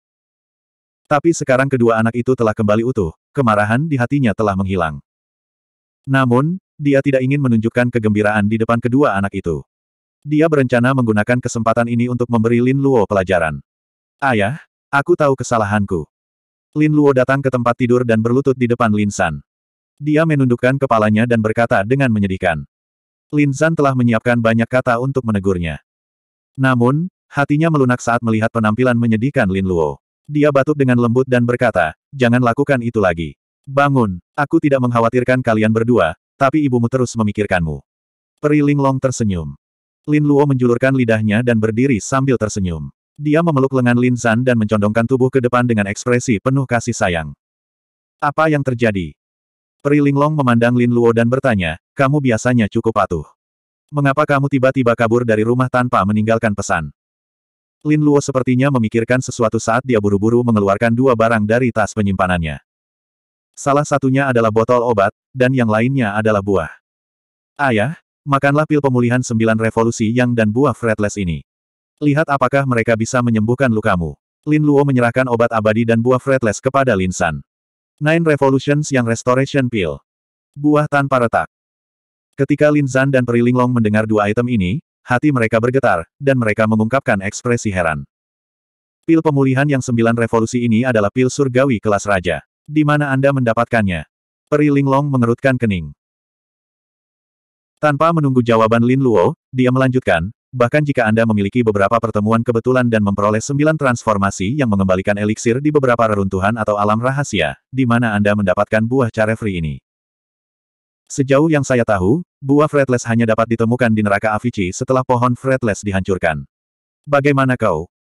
Tapi sekarang kedua anak itu telah kembali utuh, kemarahan di hatinya telah menghilang. Namun, dia tidak ingin menunjukkan kegembiraan di depan kedua anak itu. Dia berencana menggunakan kesempatan ini untuk memberi Lin Luo pelajaran. Ayah, aku tahu kesalahanku. Lin Luo datang ke tempat tidur dan berlutut di depan Lin San. Dia menundukkan kepalanya dan berkata dengan menyedihkan. Lin San telah menyiapkan banyak kata untuk menegurnya. Namun, hatinya melunak saat melihat penampilan menyedihkan Lin Luo. Dia batuk dengan lembut dan berkata, jangan lakukan itu lagi. Bangun, aku tidak mengkhawatirkan kalian berdua, tapi ibumu terus memikirkanmu. Peri Linglong tersenyum. Lin Luo menjulurkan lidahnya dan berdiri sambil tersenyum. Dia memeluk lengan Lin San dan mencondongkan tubuh ke depan dengan ekspresi penuh kasih sayang. Apa yang terjadi? Peri Linglong memandang Lin Luo dan bertanya, kamu biasanya cukup patuh. Mengapa kamu tiba-tiba kabur dari rumah tanpa meninggalkan pesan? Lin Luo sepertinya memikirkan sesuatu saat dia buru-buru mengeluarkan dua barang dari tas penyimpanannya. Salah satunya adalah botol obat, dan yang lainnya adalah buah. Ayah, makanlah pil pemulihan sembilan revolusi yang dan buah fretless ini. Lihat apakah mereka bisa menyembuhkan lukamu. Lin Luo menyerahkan obat abadi dan buah fretless kepada Lin San. Nine Revolutions yang Restoration Pill. Buah tanpa retak. Ketika Lin San dan Perilinglong mendengar dua item ini, hati mereka bergetar, dan mereka mengungkapkan ekspresi heran. Pil pemulihan yang sembilan revolusi ini adalah pil surgawi kelas raja. Di mana Anda mendapatkannya? Peri Linglong mengerutkan kening. Tanpa menunggu jawaban Lin Luo, dia melanjutkan, bahkan jika Anda memiliki beberapa pertemuan kebetulan dan memperoleh sembilan transformasi yang mengembalikan eliksir di beberapa reruntuhan atau alam rahasia, di mana Anda mendapatkan buah carefree ini. Sejauh yang saya tahu, buah fretless hanya dapat ditemukan di neraka Avicii setelah pohon fretless dihancurkan. Bagaimana kau?